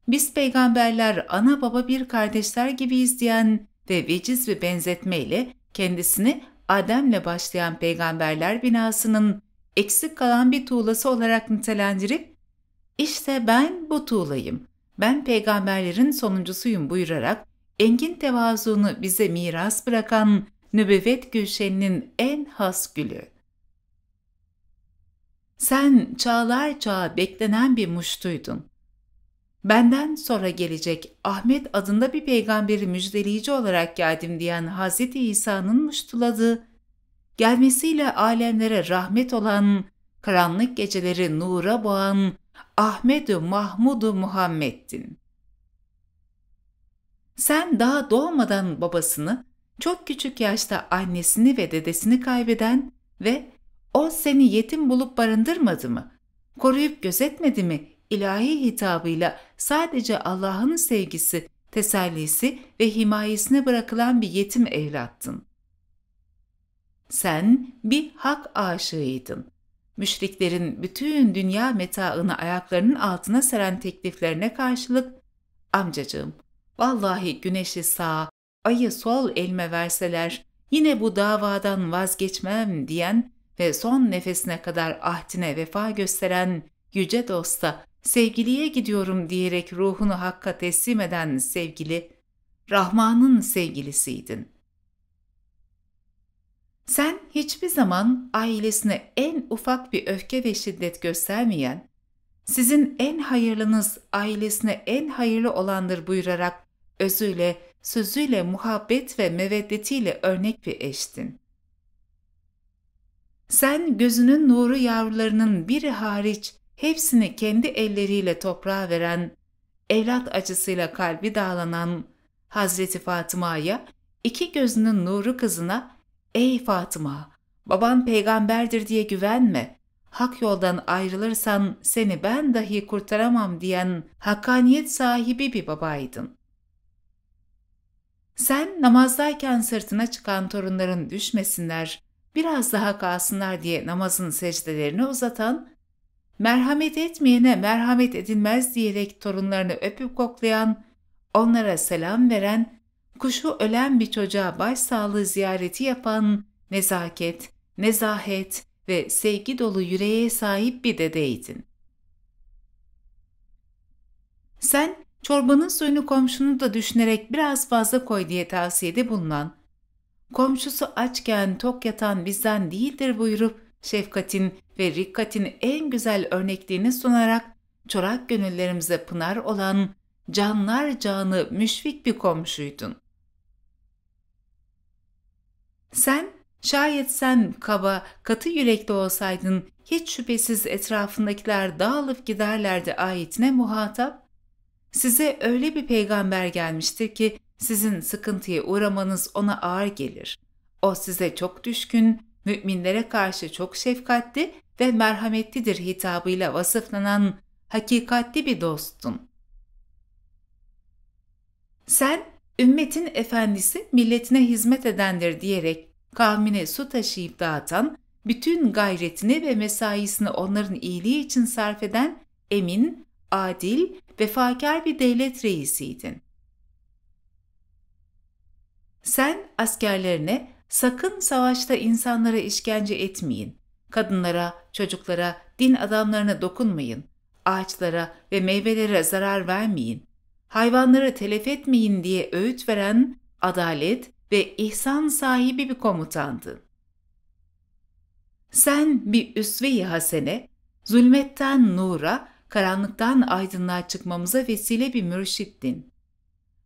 biz peygamberler ana baba bir kardeşler gibiyiz diyen ve veciz bir benzetmeyle kendisini Adem'le başlayan peygamberler binasının eksik kalan bir tuğlası olarak nitelendirip işte ben bu tuğlayım, ben peygamberlerin sonuncusuyum buyurarak engin tevazuunu bize miras bırakan nübüvvet gülşeninin en has gülü. Sen çağlar çağa beklenen bir muştuydun benden sonra gelecek Ahmet adında bir peygamberi müjdeleyici olarak geldim diyen Hz. İsa'nın muştuladığı, gelmesiyle alemlere rahmet olan, karanlık geceleri nura boğan Ahmedu Mahmudu Muhammed'din. Sen daha doğmadan babasını, çok küçük yaşta annesini ve dedesini kaybeden ve o seni yetim bulup barındırmadı mı, koruyup gözetmedi mi ilahi hitabıyla sadece Allah'ın sevgisi, tesellisi ve himayesine bırakılan bir yetim evlattın. Sen bir hak aşığıydın. Müşriklerin bütün dünya metaını ayaklarının altına seren tekliflerine karşılık, amcacığım, vallahi güneşi sağ, ayı sol elme verseler, yine bu davadan vazgeçmem diyen ve son nefesine kadar ahdine vefa gösteren yüce dosta sevgiliye gidiyorum diyerek ruhunu Hakk'a teslim eden sevgili, Rahman'ın sevgilisiydin. Sen hiçbir zaman ailesine en ufak bir öfke ve şiddet göstermeyen, sizin en hayırlınız ailesine en hayırlı olandır buyurarak özüyle, sözüyle, muhabbet ve meveddetiyle örnek bir eştin. Sen gözünün nuru yavrularının biri hariç hepsini kendi elleriyle toprağa veren, evlat acısıyla kalbi dağlanan Hazreti Fatıma'ya, iki gözünün nuru kızına, ''Ey Fatıma, baban peygamberdir diye güvenme, hak yoldan ayrılırsan seni ben dahi kurtaramam.'' diyen hakkaniyet sahibi bir babaydın. Sen namazdayken sırtına çıkan torunların düşmesinler, biraz daha kalsınlar diye namazın secdelerine uzatan merhamet etmeyene merhamet edilmez diyerek torunlarını öpüp koklayan, onlara selam veren, kuşu ölen bir çocuğa başsağlığı ziyareti yapan nezaket, nezahet ve sevgi dolu yüreğe sahip bir dedeydin. Sen çorbanın suyunu komşunu da düşünerek biraz fazla koy diye tavsiyede bulunan, komşusu açken tok yatan bizden değildir buyurup şefkatin ve rikkatin en güzel örneklerini sunarak çorak gönüllerimize pınar olan canlar canı müşfik bir komşuydun. Sen, şayet sen kaba, katı yürekli olsaydın hiç şüphesiz etrafındakiler dağılıp giderlerdi ayetine muhatap. Size öyle bir peygamber gelmiştir ki sizin sıkıntıya uğramanız ona ağır gelir. O size çok düşkün, müminlere karşı çok şefkatli ve merhametlidir hitabıyla vasıflanan hakikatli bir dostun. Sen ümmetin efendisi milletine hizmet edendir diyerek kavmine su taşıyıp dağıtan, bütün gayretini ve mesaisini onların iyiliği için sarf eden emin, adil, vefakar bir devlet reisiydin. Sen askerlerine Sakın savaşta insanlara işkence etmeyin. Kadınlara, çocuklara, din adamlarına dokunmayın. Ağaçlara ve meyvelere zarar vermeyin. Hayvanları telef etmeyin diye öğüt veren adalet ve ihsan sahibi bir komutandın. Sen bir üsve-i hasene, zulmetten nura, karanlıktan aydınlığa çıkmamıza vesile bir mürşittin.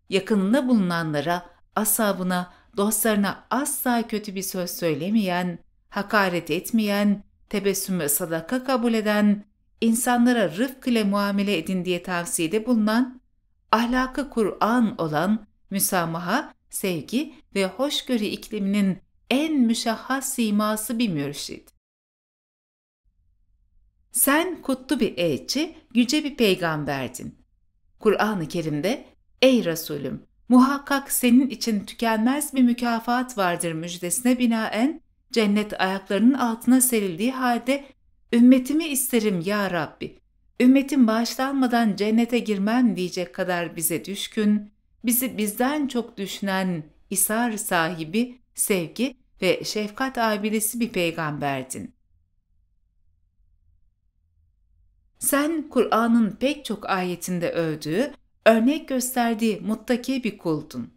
Yakınında bulunanlara, asabına, dostlarına asla kötü bir söz söylemeyen, hakaret etmeyen, tebessümü sadaka kabul eden, insanlara rıfk ile muamele edin diye tavsiyede bulunan, ahlakı Kur'an olan müsamaha, sevgi ve hoşgörü ikliminin en müşahhas siması bir mürşid. Sen kutlu bir elçi, yüce bir peygamberdin. Kur'an-ı Kerim'de, ey Resulüm, muhakkak senin için tükenmez bir mükafat vardır müjdesine binaen cennet ayaklarının altına serildiği halde ümmetimi isterim ya Rabbi. Ümmetim bağışlanmadan cennete girmem diyecek kadar bize düşkün, bizi bizden çok düşünen isar sahibi, sevgi ve şefkat abidesi bir peygamberdin. Sen Kur'an'ın pek çok ayetinde övdüğü örnek gösterdiği muttaki bir kuldun.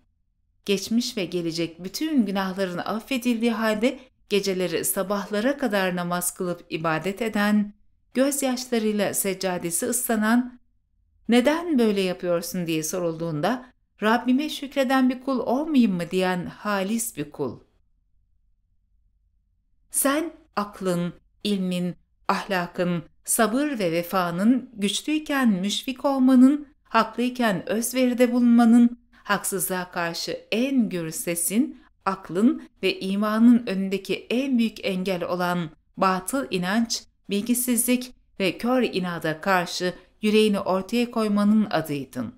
Geçmiş ve gelecek bütün günahların affedildiği halde geceleri sabahlara kadar namaz kılıp ibadet eden, gözyaşlarıyla seccadesi ıslanan, neden böyle yapıyorsun diye sorulduğunda Rabbime şükreden bir kul olmayayım mı diyen halis bir kul. Sen aklın, ilmin, ahlakın, sabır ve vefanın güçlüyken müşfik olmanın, haklıyken özveride bulunmanın, haksızlığa karşı en gür sesin, aklın ve imanın önündeki en büyük engel olan batıl inanç, bilgisizlik ve kör inada karşı yüreğini ortaya koymanın adıydın.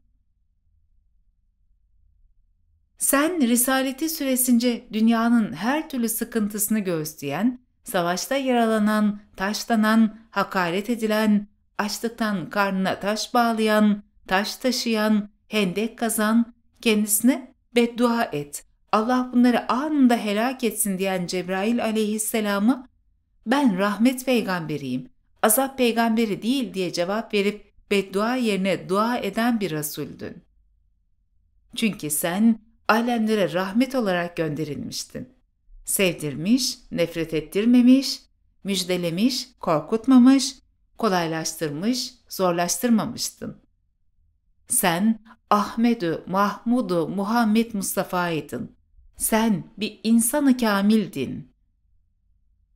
Sen risaleti süresince dünyanın her türlü sıkıntısını gözleyen, savaşta yaralanan, taşlanan, hakaret edilen, açlıktan karnına taş bağlayan, taş taşıyan, hendek kazan, kendisine beddua et. Allah bunları anında helak etsin diyen Cebrail Aleyhisselamı ben rahmet peygamberiyim, azap peygamberi değil diye cevap verip beddua yerine dua eden bir Resuldün. Çünkü sen alemlere rahmet olarak gönderilmiştin. Sevdirmiş, nefret ettirmemiş, müjdelemiş, korkutmamış, kolaylaştırmış, zorlaştırmamıştın. Sen Ahmedu, Mahmudu, Muhammed Mustafa'ydın. Sen bir insanı kamildin.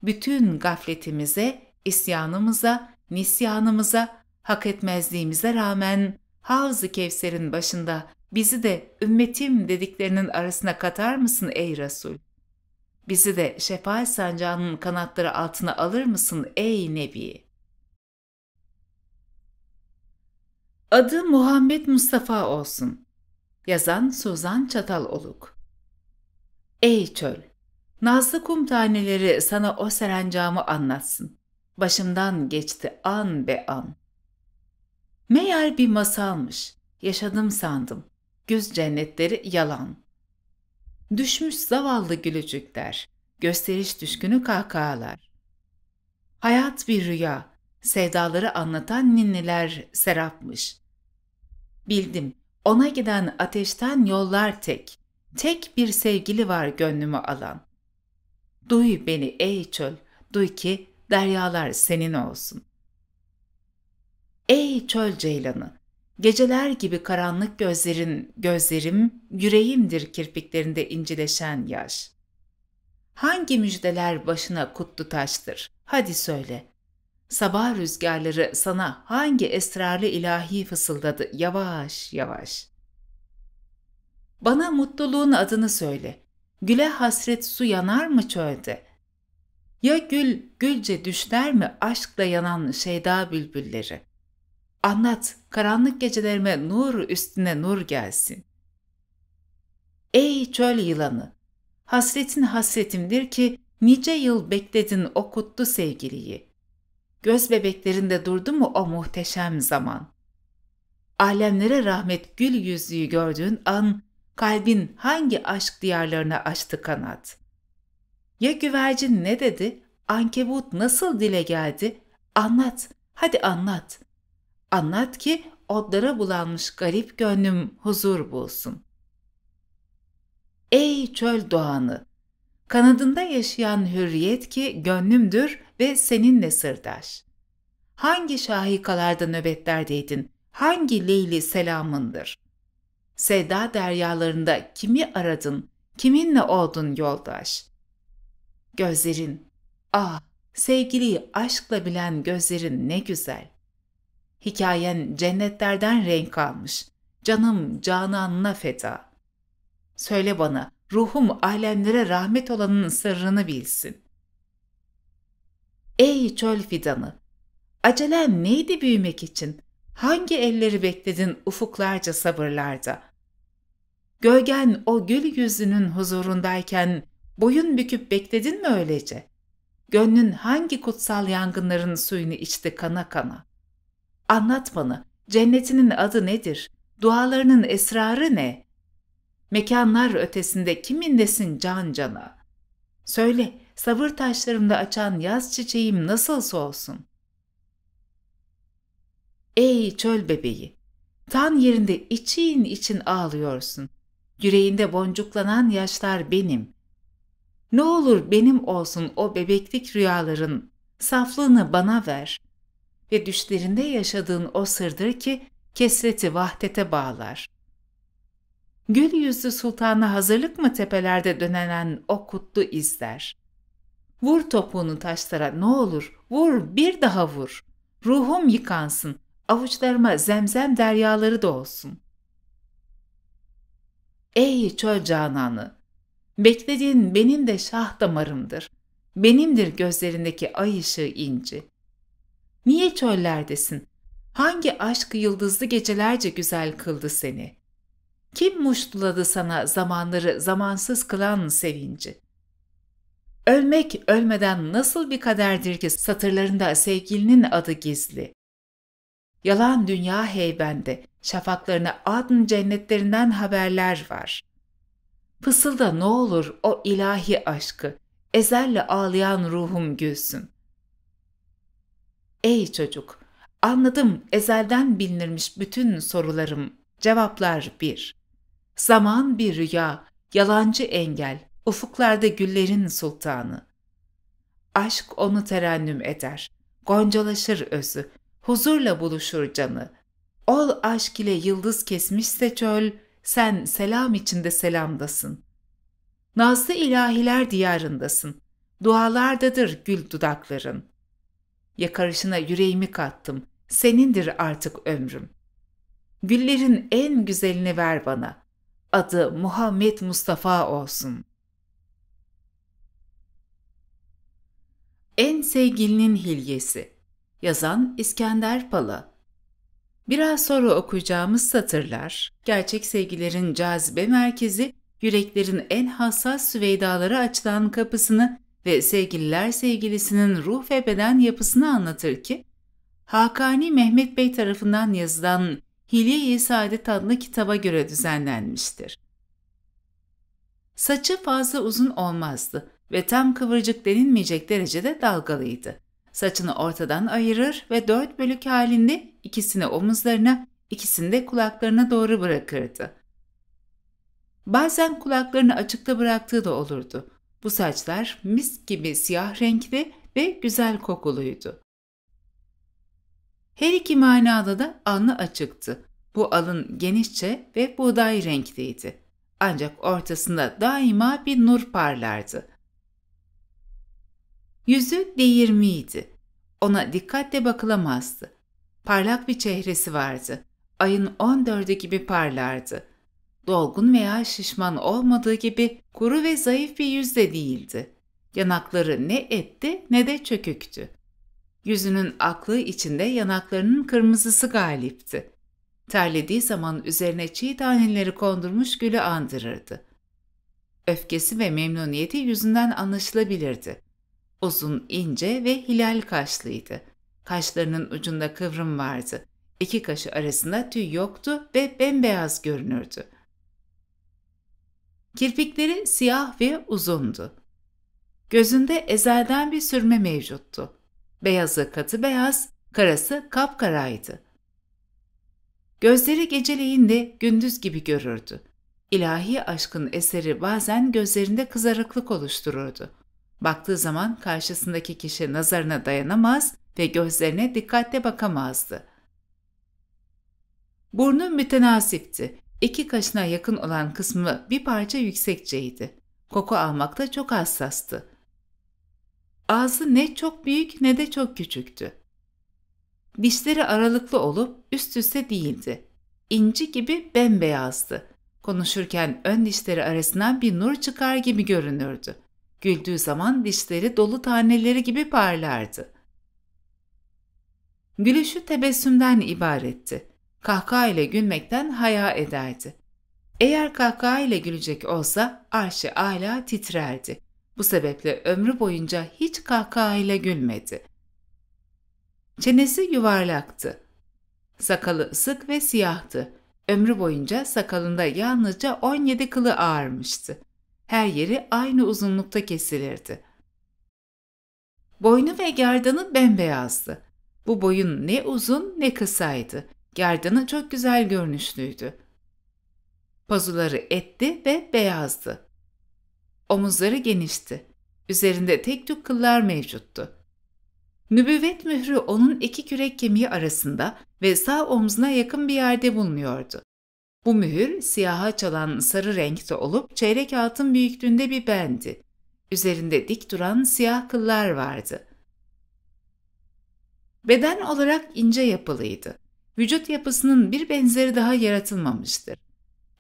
Bütün gafletimize, isyanımıza, nisyanımıza, hak etmezliğimize rağmen Havz-ı Kevser'in başında bizi de ümmetim dediklerinin arasına katar mısın ey Resul? Bizi de şefaat sancağının kanatları altına alır mısın ey Nebi? Adı Muhammed Mustafa olsun. Yazan Suzan Çataloluk Ey çöl! Nazlı kum taneleri sana o serencamı anlatsın. Başımdan geçti an be an. Meğer bir masalmış. Yaşadım sandım. Güz cennetleri yalan. Düşmüş zavallı gülücükler. Gösteriş düşkünü kahkahalar. Hayat bir rüya. Sevdaları anlatan ninniler serapmış bildim. Ona giden ateşten yollar tek. Tek bir sevgili var gönlümü alan. Duy beni ey çöl, duy ki deryalar senin olsun. Ey çöl ceylanı, geceler gibi karanlık gözlerin, gözlerim, yüreğimdir kirpiklerinde incileşen yaş. Hangi müjdeler başına kutlu taştır? Hadi söyle, Sabah rüzgarları sana hangi esrarlı ilahi fısıldadı yavaş yavaş. Bana mutluluğun adını söyle. Güle hasret su yanar mı çölde? Ya gül gülce düşler mi aşkla yanan şeyda bülbülleri? Anlat karanlık gecelerime nur üstüne nur gelsin. Ey çöl yılanı! Hasretin hasretimdir ki nice yıl bekledin o kutlu sevgiliyi.'' Göz bebeklerinde durdu mu o muhteşem zaman? Alemlere rahmet gül yüzlüğü gördüğün an kalbin hangi aşk diyarlarına açtı kanat? Ya güvercin ne dedi? Ankebut nasıl dile geldi? Anlat, hadi anlat. Anlat ki odlara bulanmış garip gönlüm huzur bulsun. Ey çöl doğanı! Kanadında yaşayan hürriyet ki gönlümdür, ve seninle sırdaş. Hangi şahikalarda nöbetlerdeydin, hangi leyli selamındır? Sevda deryalarında kimi aradın, kiminle oldun yoldaş? Gözlerin, ah sevgiliyi aşkla bilen gözlerin ne güzel. Hikayen cennetlerden renk almış, canım cananına feda. Söyle bana, ruhum alemlere rahmet olanın sırrını bilsin. Ey çöl fidanı! Acelen neydi büyümek için? Hangi elleri bekledin ufuklarca sabırlarda? Gölgen o gül yüzünün huzurundayken boyun büküp bekledin mi öylece? Gönlün hangi kutsal yangınların suyunu içti kana kana? Anlat bana, cennetinin adı nedir? Dualarının esrarı ne? Mekanlar ötesinde kimindesin can cana? Söyle, Sabır taşlarımda açan yaz çiçeğim nasılsa olsun. Ey çöl bebeği! Tan yerinde için için ağlıyorsun. Yüreğinde boncuklanan yaşlar benim. Ne olur benim olsun o bebeklik rüyaların, saflığını bana ver. Ve düşlerinde yaşadığın o sırdır ki kesreti vahdete bağlar.'' Gül yüzlü sultana hazırlık mı tepelerde dönenen o kutlu izler? Vur topuğunu taşlara ne olur, vur bir daha vur. Ruhum yıkansın, avuçlarıma zemzem deryaları da olsun. Ey çöl cananı! Beklediğin benim de şah damarımdır. Benimdir gözlerindeki ay ışığı inci. Niye çöllerdesin? Hangi aşk yıldızlı gecelerce güzel kıldı seni? Kim muştuladı sana zamanları zamansız kılan sevinci? Ölmek ölmeden nasıl bir kaderdir ki satırlarında sevgilinin adı gizli. Yalan dünya heybende, şafaklarına adın cennetlerinden haberler var. Fısılda ne olur o ilahi aşkı, ezelle ağlayan ruhum gülsün. Ey çocuk, anladım ezelden bilinirmiş bütün sorularım. Cevaplar bir. Zaman bir rüya, yalancı engel, ufuklarda güllerin sultanı. Aşk onu terennüm eder, goncalaşır özü, huzurla buluşur canı. Ol aşk ile yıldız kesmişse çöl, sen selam içinde selamdasın. Nazlı ilahiler diyarındasın, dualardadır gül dudakların. Yakarışına yüreğimi kattım, senindir artık ömrüm. Güllerin en güzelini ver bana, adı Muhammed Mustafa olsun.'' En Sevgilinin hilyesi. Yazan İskender Pala Biraz sonra okuyacağımız satırlar, gerçek sevgilerin cazibe merkezi, yüreklerin en hassas süveydalara açılan kapısını ve sevgililer sevgilisinin ruh ve beden yapısını anlatır ki, Hakani Mehmet Bey tarafından yazılan Hilye-i Saadet adlı kitaba göre düzenlenmiştir. Saçı fazla uzun olmazdı ve tam kıvırcık denilmeyecek derecede dalgalıydı. Saçını ortadan ayırır ve dört bölük halinde ikisini omuzlarına, ikisini de kulaklarına doğru bırakırdı. Bazen kulaklarını açıkta bıraktığı da olurdu. Bu saçlar mis gibi siyah renkli ve güzel kokuluydu. Her iki manada da alnı açıktı. Bu alın genişçe ve buğday renkliydi. Ancak ortasında daima bir nur parlardı. Yüzü değirmiydi. Ona dikkatle bakılamazdı. Parlak bir çehresi vardı. Ayın 14'ü gibi parlardı. Dolgun veya şişman olmadığı gibi kuru ve zayıf bir yüzde değildi. Yanakları ne etti ne de çöküktü. Yüzünün aklı içinde yanaklarının kırmızısı galipti. Terlediği zaman üzerine çiğ taneleri kondurmuş gülü andırırdı. Öfkesi ve memnuniyeti yüzünden anlaşılabilirdi. Uzun, ince ve hilal kaşlıydı. Kaşlarının ucunda kıvrım vardı. İki kaşı arasında tüy yoktu ve bembeyaz görünürdü. Kirpikleri siyah ve uzundu. Gözünde ezelden bir sürme mevcuttu. Beyazı katı beyaz, karası kapkaraydı. Gözleri geceleyin de gündüz gibi görürdü. İlahi aşkın eseri bazen gözlerinde kızarıklık oluştururdu. Baktığı zaman karşısındaki kişi nazarına dayanamaz ve gözlerine dikkatle bakamazdı. Burnu mütenasipti. İki kaşına yakın olan kısmı bir parça yüksekçeydi. Koku almakta çok hassastı. Ağzı ne çok büyük ne de çok küçüktü. Dişleri aralıklı olup üst üste değildi. İnci gibi bembeyazdı. Konuşurken ön dişleri arasından bir nur çıkar gibi görünürdü. Güldüğü zaman dişleri dolu taneleri gibi parlardı. Gülüşü tebessümden ibaretti. Kahkaha ile gülmekten haya ederdi. Eğer kahkaha ile gülecek olsa arşı ala titrerdi. Bu sebeple ömrü boyunca hiç kahkaha ile gülmedi. Çenesi yuvarlaktı. Sakalı sık ve siyahtı. Ömrü boyunca sakalında yalnızca 17 kılı ağarmıştı her yeri aynı uzunlukta kesilirdi. Boynu ve gerdanı bembeyazdı. Bu boyun ne uzun ne kısaydı. Gerdanı çok güzel görünüşlüydü. Pazuları etti ve beyazdı. Omuzları genişti. Üzerinde tek tük kıllar mevcuttu. Nübüvvet mührü onun iki kürek kemiği arasında ve sağ omzuna yakın bir yerde bulunuyordu. Bu mühür siyaha çalan sarı renkte olup çeyrek altın büyüklüğünde bir bendi. Üzerinde dik duran siyah kıllar vardı. Beden olarak ince yapılıydı. Vücut yapısının bir benzeri daha yaratılmamıştır.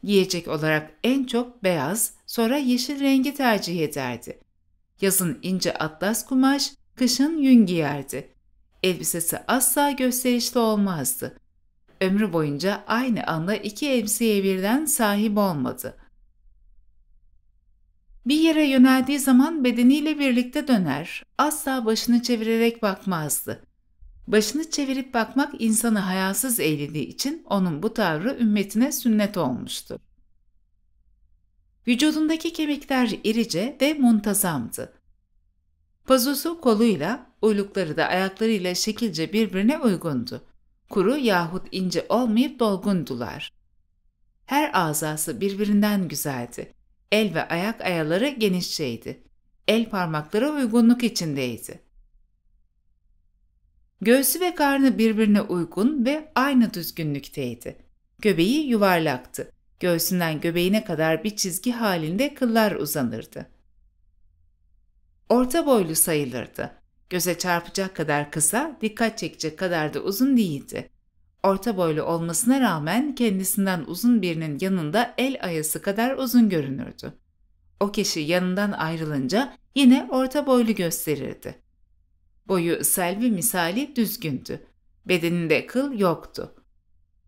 Giyecek olarak en çok beyaz, sonra yeşil rengi tercih ederdi. Yazın ince atlas kumaş, kışın yün giyerdi. Elbisesi asla gösterişli olmazdı ömrü boyunca aynı anda iki elbiseye birden sahip olmadı. Bir yere yöneldiği zaman bedeniyle birlikte döner, asla başını çevirerek bakmazdı. Başını çevirip bakmak insanı hayasız eylediği için onun bu tavrı ümmetine sünnet olmuştur. Vücudundaki kemikler irice ve muntazamdı. Pazusu koluyla, uylukları da ayaklarıyla şekilce birbirine uygundu kuru yahut ince olmayıp dolgundular. Her azası birbirinden güzeldi. El ve ayak ayaları genişçeydi. El parmakları uygunluk içindeydi. Göğsü ve karnı birbirine uygun ve aynı düzgünlükteydi. Göbeği yuvarlaktı. Göğsünden göbeğine kadar bir çizgi halinde kıllar uzanırdı. Orta boylu sayılırdı. Göze çarpacak kadar kısa, dikkat çekecek kadar da uzun değildi. Orta boylu olmasına rağmen kendisinden uzun birinin yanında el ayası kadar uzun görünürdü. O kişi yanından ayrılınca yine orta boylu gösterirdi. Boyu selvi misali düzgündü. Bedeninde kıl yoktu.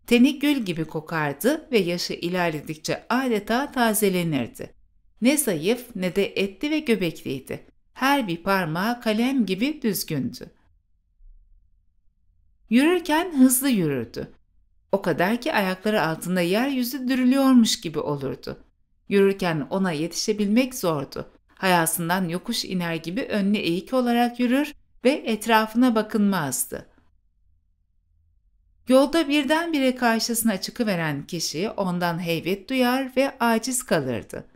Teni gül gibi kokardı ve yaşı ilerledikçe adeta tazelenirdi. Ne zayıf ne de etli ve göbekliydi. Her bir parmağı kalem gibi düzgündü. Yürürken hızlı yürürdü. O kadar ki ayakları altında yeryüzü dürülüyormuş gibi olurdu. Yürürken ona yetişebilmek zordu. Hayasından yokuş iner gibi önüne eğik olarak yürür ve etrafına bakınmazdı. Yolda birdenbire karşısına çıkıveren kişi ondan heybet duyar ve aciz kalırdı.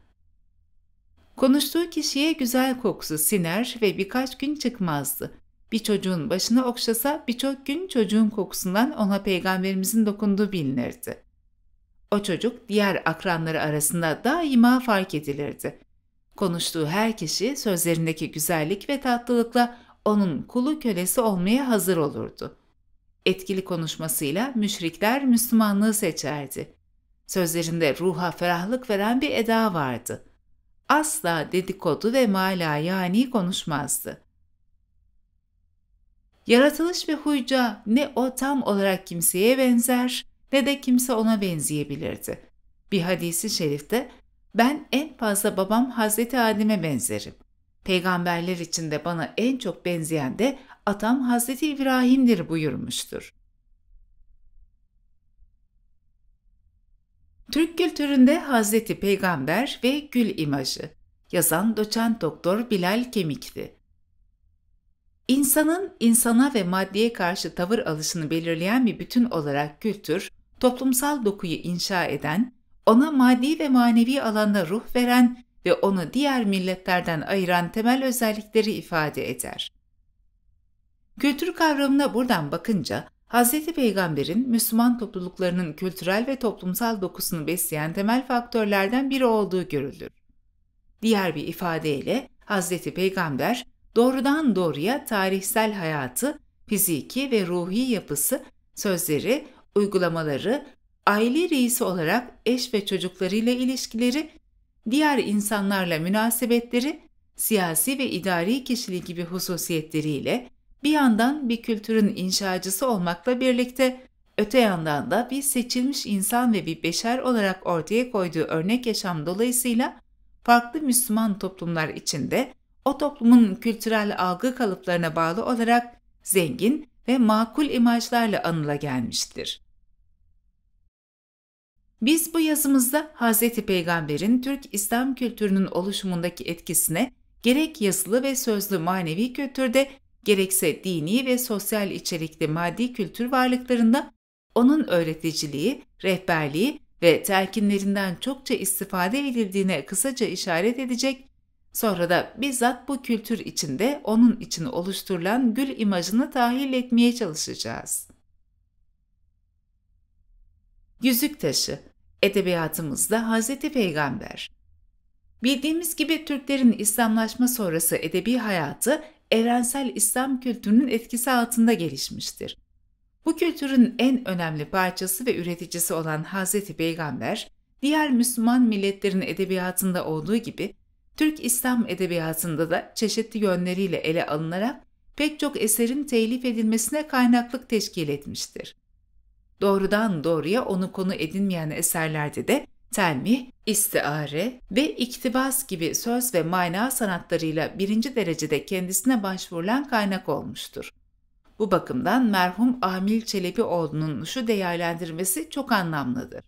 Konuştuğu kişiye güzel kokusu siner ve birkaç gün çıkmazdı. Bir çocuğun başını okşasa birçok gün çocuğun kokusundan ona peygamberimizin dokunduğu bilinirdi. O çocuk diğer akranları arasında daima fark edilirdi. Konuştuğu her kişi sözlerindeki güzellik ve tatlılıkla onun kulu kölesi olmaya hazır olurdu. Etkili konuşmasıyla müşrikler Müslümanlığı seçerdi. Sözlerinde ruha ferahlık veren bir eda vardı asla dedikodu ve mala yani konuşmazdı. Yaratılış ve huyca ne o tam olarak kimseye benzer ne de kimse ona benzeyebilirdi. Bir hadisi şerifte ben en fazla babam Hazreti Adem'e benzerim. Peygamberler içinde bana en çok benzeyen de atam Hazreti İbrahim'dir buyurmuştur. Türk kültüründe Hazreti Peygamber ve Gül imajı. Yazan doçent doktor Bilal Kemik'ti. İnsanın insana ve maddiye karşı tavır alışını belirleyen bir bütün olarak kültür, toplumsal dokuyu inşa eden, ona maddi ve manevi alanda ruh veren ve onu diğer milletlerden ayıran temel özellikleri ifade eder. Kültür kavramına buradan bakınca Hz. Peygamber'in Müslüman topluluklarının kültürel ve toplumsal dokusunu besleyen temel faktörlerden biri olduğu görülür. Diğer bir ifadeyle Hz. Peygamber doğrudan doğruya tarihsel hayatı, fiziki ve ruhi yapısı, sözleri, uygulamaları, aile reisi olarak eş ve çocuklarıyla ilişkileri, diğer insanlarla münasebetleri, siyasi ve idari kişiliği gibi hususiyetleriyle bir yandan bir kültürün inşacısı olmakla birlikte öte yandan da bir seçilmiş insan ve bir beşer olarak ortaya koyduğu örnek yaşam dolayısıyla farklı Müslüman toplumlar içinde o toplumun kültürel algı kalıplarına bağlı olarak zengin ve makul imajlarla anıla gelmiştir. Biz bu yazımızda Hz. Peygamber'in Türk İslam kültürünün oluşumundaki etkisine gerek yazılı ve sözlü manevi kültürde gerekse dini ve sosyal içerikli maddi kültür varlıklarında onun öğreticiliği, rehberliği ve telkinlerinden çokça istifade edildiğine kısaca işaret edecek, sonra da bizzat bu kültür içinde onun için oluşturulan gül imajını tahlil etmeye çalışacağız. Yüzük taşı, edebiyatımızda Hz. Peygamber Bildiğimiz gibi Türklerin İslamlaşma sonrası edebi hayatı evrensel İslam kültürünün etkisi altında gelişmiştir. Bu kültürün en önemli parçası ve üreticisi olan Hz. Peygamber, diğer Müslüman milletlerin edebiyatında olduğu gibi Türk İslam edebiyatında da çeşitli yönleriyle ele alınarak pek çok eserin telif edilmesine kaynaklık teşkil etmiştir. Doğrudan doğruya onu konu edinmeyen eserlerde de Telmi, istiare ve iktibas gibi söz ve mana sanatlarıyla birinci derecede kendisine başvurulan kaynak olmuştur. Bu bakımdan merhum Amil Çelebioğlu'nun şu değerlendirmesi çok anlamlıdır.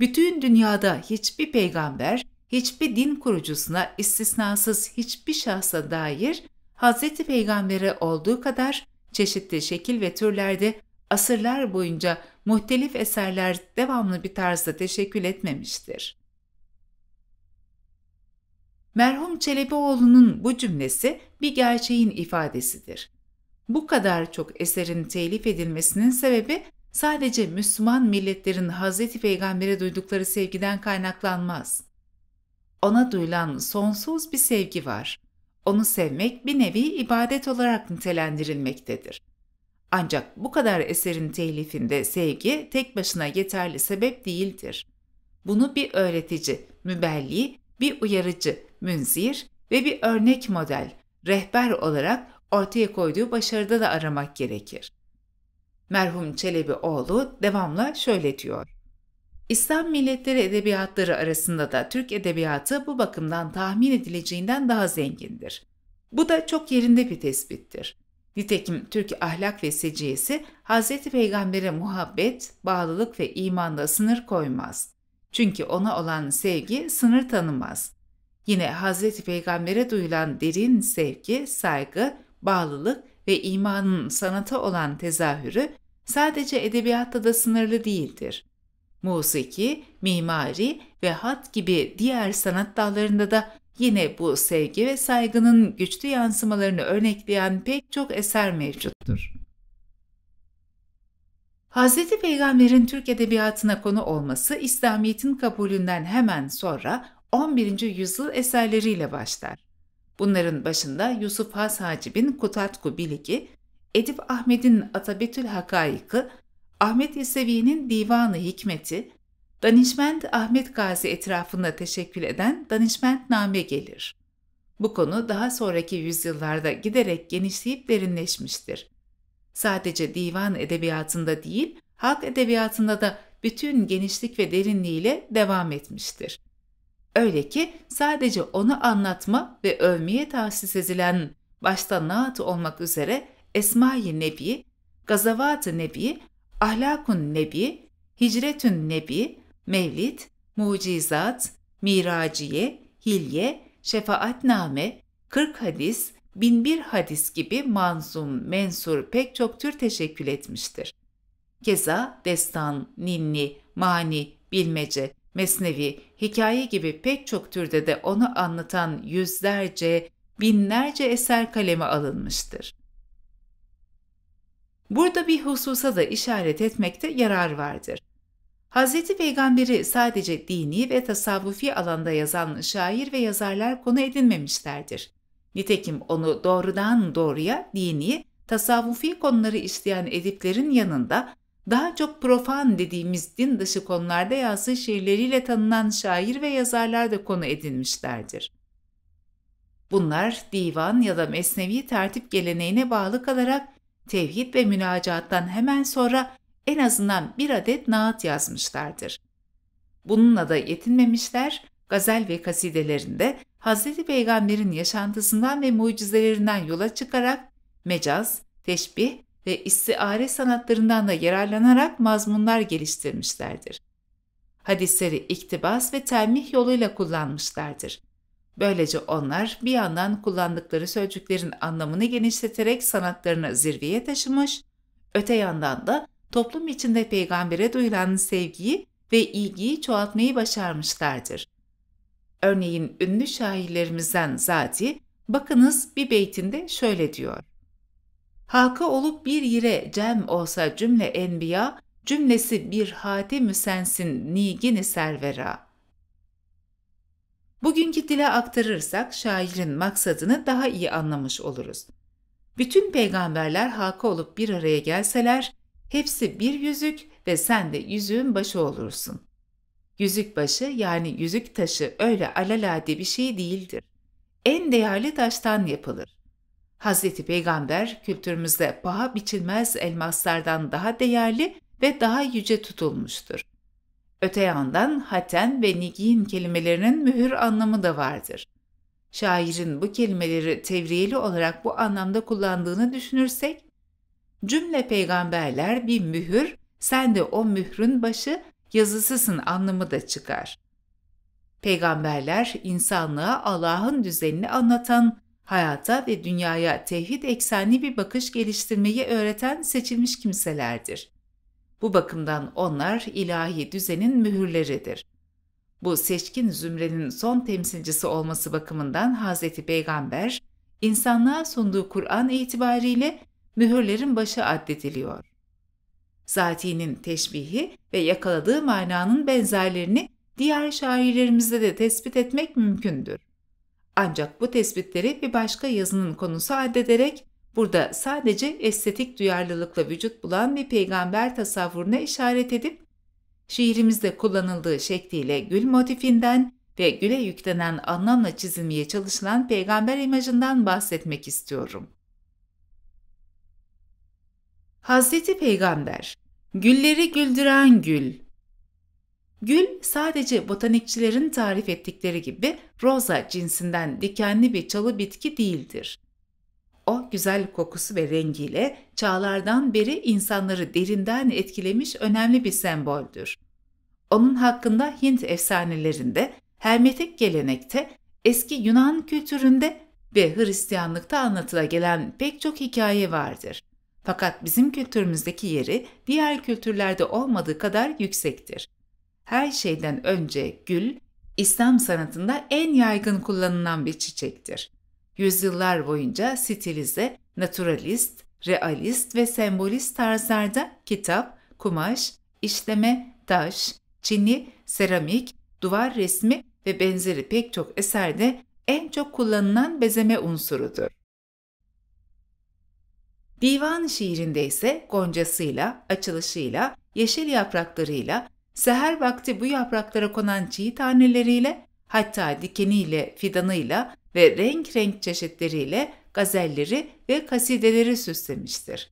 Bütün dünyada hiçbir peygamber, hiçbir din kurucusuna istisnasız hiçbir şahsa dair Hz. Peygamber'e olduğu kadar çeşitli şekil ve türlerde asırlar boyunca muhtelif eserler devamlı bir tarzda teşekkül etmemiştir. Merhum Çelebioğlu'nun bu cümlesi bir gerçeğin ifadesidir. Bu kadar çok eserin telif edilmesinin sebebi sadece Müslüman milletlerin Hz. Peygamber'e duydukları sevgiden kaynaklanmaz. Ona duyulan sonsuz bir sevgi var. Onu sevmek bir nevi ibadet olarak nitelendirilmektedir. Ancak bu kadar eserin telifinde sevgi tek başına yeterli sebep değildir. Bunu bir öğretici, mübelli, bir uyarıcı, münzir ve bir örnek model, rehber olarak ortaya koyduğu başarıda da aramak gerekir. Merhum Çelebi oğlu devamla şöyle diyor. İslam milletleri edebiyatları arasında da Türk edebiyatı bu bakımdan tahmin edileceğinden daha zengindir. Bu da çok yerinde bir tespittir. Nitekim Türk ahlak ve seciyesi Hz. Peygamber'e muhabbet, bağlılık ve imanda sınır koymaz. Çünkü ona olan sevgi sınır tanımaz. Yine Hz. Peygamber'e duyulan derin sevgi, saygı, bağlılık ve imanın sanata olan tezahürü sadece edebiyatta da sınırlı değildir. Musiki, mimari ve hat gibi diğer sanat dallarında da Yine bu sevgi ve saygının güçlü yansımalarını örnekleyen pek çok eser mevcuttur. Hz. Peygamber'in Türk edebiyatına konu olması İslamiyet'in kabulünden hemen sonra 11. yüzyıl eserleriyle başlar. Bunların başında Yusuf Has Hacib'in Kutatku Biligi, Edip Ahmet'in Atabetül Hakaykı, Ahmet Yesevi'nin Divanı Hikmeti, Danişment Ahmet Gazi etrafında teşekkül eden danişmentname gelir. Bu konu daha sonraki yüzyıllarda giderek genişleyip derinleşmiştir. Sadece divan edebiyatında değil, halk edebiyatında da bütün genişlik ve derinliğiyle devam etmiştir. Öyle ki sadece onu anlatma ve övmeye tahsis edilen başta naat olmak üzere Esma-i Nebi, Gazavat-ı Nebi, Ahlakun Nebi, Hicretün Nebi, mevlid, mucizat, miraciye, hilye, şefaatname, 40 hadis, 1001 hadis gibi manzum, mensur pek çok tür teşekkül etmiştir. Keza destan, ninni, mani, bilmece, mesnevi, hikaye gibi pek çok türde de onu anlatan yüzlerce, binlerce eser kaleme alınmıştır. Burada bir hususa da işaret etmekte yarar vardır. Hz. Peygamber'i sadece dini ve tasavvufi alanda yazan şair ve yazarlar konu edinmemişlerdir. Nitekim onu doğrudan doğruya dini, tasavvufi konuları isteyen ediplerin yanında daha çok profan dediğimiz din dışı konularda yazdığı şiirleriyle tanınan şair ve yazarlar da konu edinmişlerdir. Bunlar divan ya da mesnevi tertip geleneğine bağlı kalarak tevhid ve münacattan hemen sonra en azından bir adet naat yazmışlardır. Bununla da yetinmemişler, gazel ve kasidelerinde Hz. Peygamber'in yaşantısından ve mucizelerinden yola çıkarak mecaz, teşbih ve istiare sanatlarından da yararlanarak mazmunlar geliştirmişlerdir. Hadisleri iktibas ve telmih yoluyla kullanmışlardır. Böylece onlar bir yandan kullandıkları sözcüklerin anlamını genişleterek sanatlarını zirveye taşımış, öte yandan da toplum içinde peygambere duyulan sevgiyi ve ilgiyi çoğaltmayı başarmışlardır. Örneğin ünlü şairlerimizden Zati, bakınız bir beytinde şöyle diyor. Halka olup bir yere cem olsa cümle enbiya, cümlesi bir hatem-i sensin nigini servera. Bugünkü dile aktarırsak şairin maksadını daha iyi anlamış oluruz. Bütün peygamberler halka olup bir araya gelseler, Hepsi bir yüzük ve sen de yüzüğün başı olursun. Yüzük başı yani yüzük taşı öyle alalade bir şey değildir. En değerli taştan yapılır. Hz. Peygamber kültürümüzde paha biçilmez elmaslardan daha değerli ve daha yüce tutulmuştur. Öte yandan haten ve nigin kelimelerinin mühür anlamı da vardır. Şairin bu kelimeleri tevriyeli olarak bu anlamda kullandığını düşünürsek, Cümle peygamberler bir mühür, sen de o mührün başı, yazısısın anlamı da çıkar. Peygamberler insanlığa Allah'ın düzenini anlatan, hayata ve dünyaya tevhid eksenli bir bakış geliştirmeyi öğreten seçilmiş kimselerdir. Bu bakımdan onlar ilahi düzenin mühürleridir. Bu seçkin zümrenin son temsilcisi olması bakımından Hz. Peygamber, insanlığa sunduğu Kur'an itibariyle mühürlerin başı addediliyor. Zati'nin teşbihi ve yakaladığı mananın benzerlerini diğer şairlerimizde de tespit etmek mümkündür. Ancak bu tespitleri bir başka yazının konusu addederek burada sadece estetik duyarlılıkla vücut bulan bir peygamber tasavvuruna işaret edip şiirimizde kullanıldığı şekliyle gül motifinden ve güle yüklenen anlamla çizilmeye çalışılan peygamber imajından bahsetmek istiyorum. Hazreti Peygamber Gülleri güldüren gül Gül sadece botanikçilerin tarif ettikleri gibi roza cinsinden dikenli bir çalı bitki değildir. O güzel kokusu ve rengiyle çağlardan beri insanları derinden etkilemiş önemli bir semboldür. Onun hakkında Hint efsanelerinde, hermetik gelenekte, eski Yunan kültüründe ve Hristiyanlıkta anlatıla gelen pek çok hikaye vardır. Fakat bizim kültürümüzdeki yeri diğer kültürlerde olmadığı kadar yüksektir. Her şeyden önce gül, İslam sanatında en yaygın kullanılan bir çiçektir. Yüzyıllar boyunca stilize, naturalist, realist ve sembolist tarzlarda kitap, kumaş, işleme, taş, çini, seramik, duvar resmi ve benzeri pek çok eserde en çok kullanılan bezeme unsurudur. Divan şiirinde ise goncasıyla, açılışıyla, yeşil yapraklarıyla, seher vakti bu yapraklara konan çiğ taneleriyle, hatta dikeniyle, fidanıyla ve renk renk çeşitleriyle gazelleri ve kasideleri süslemiştir.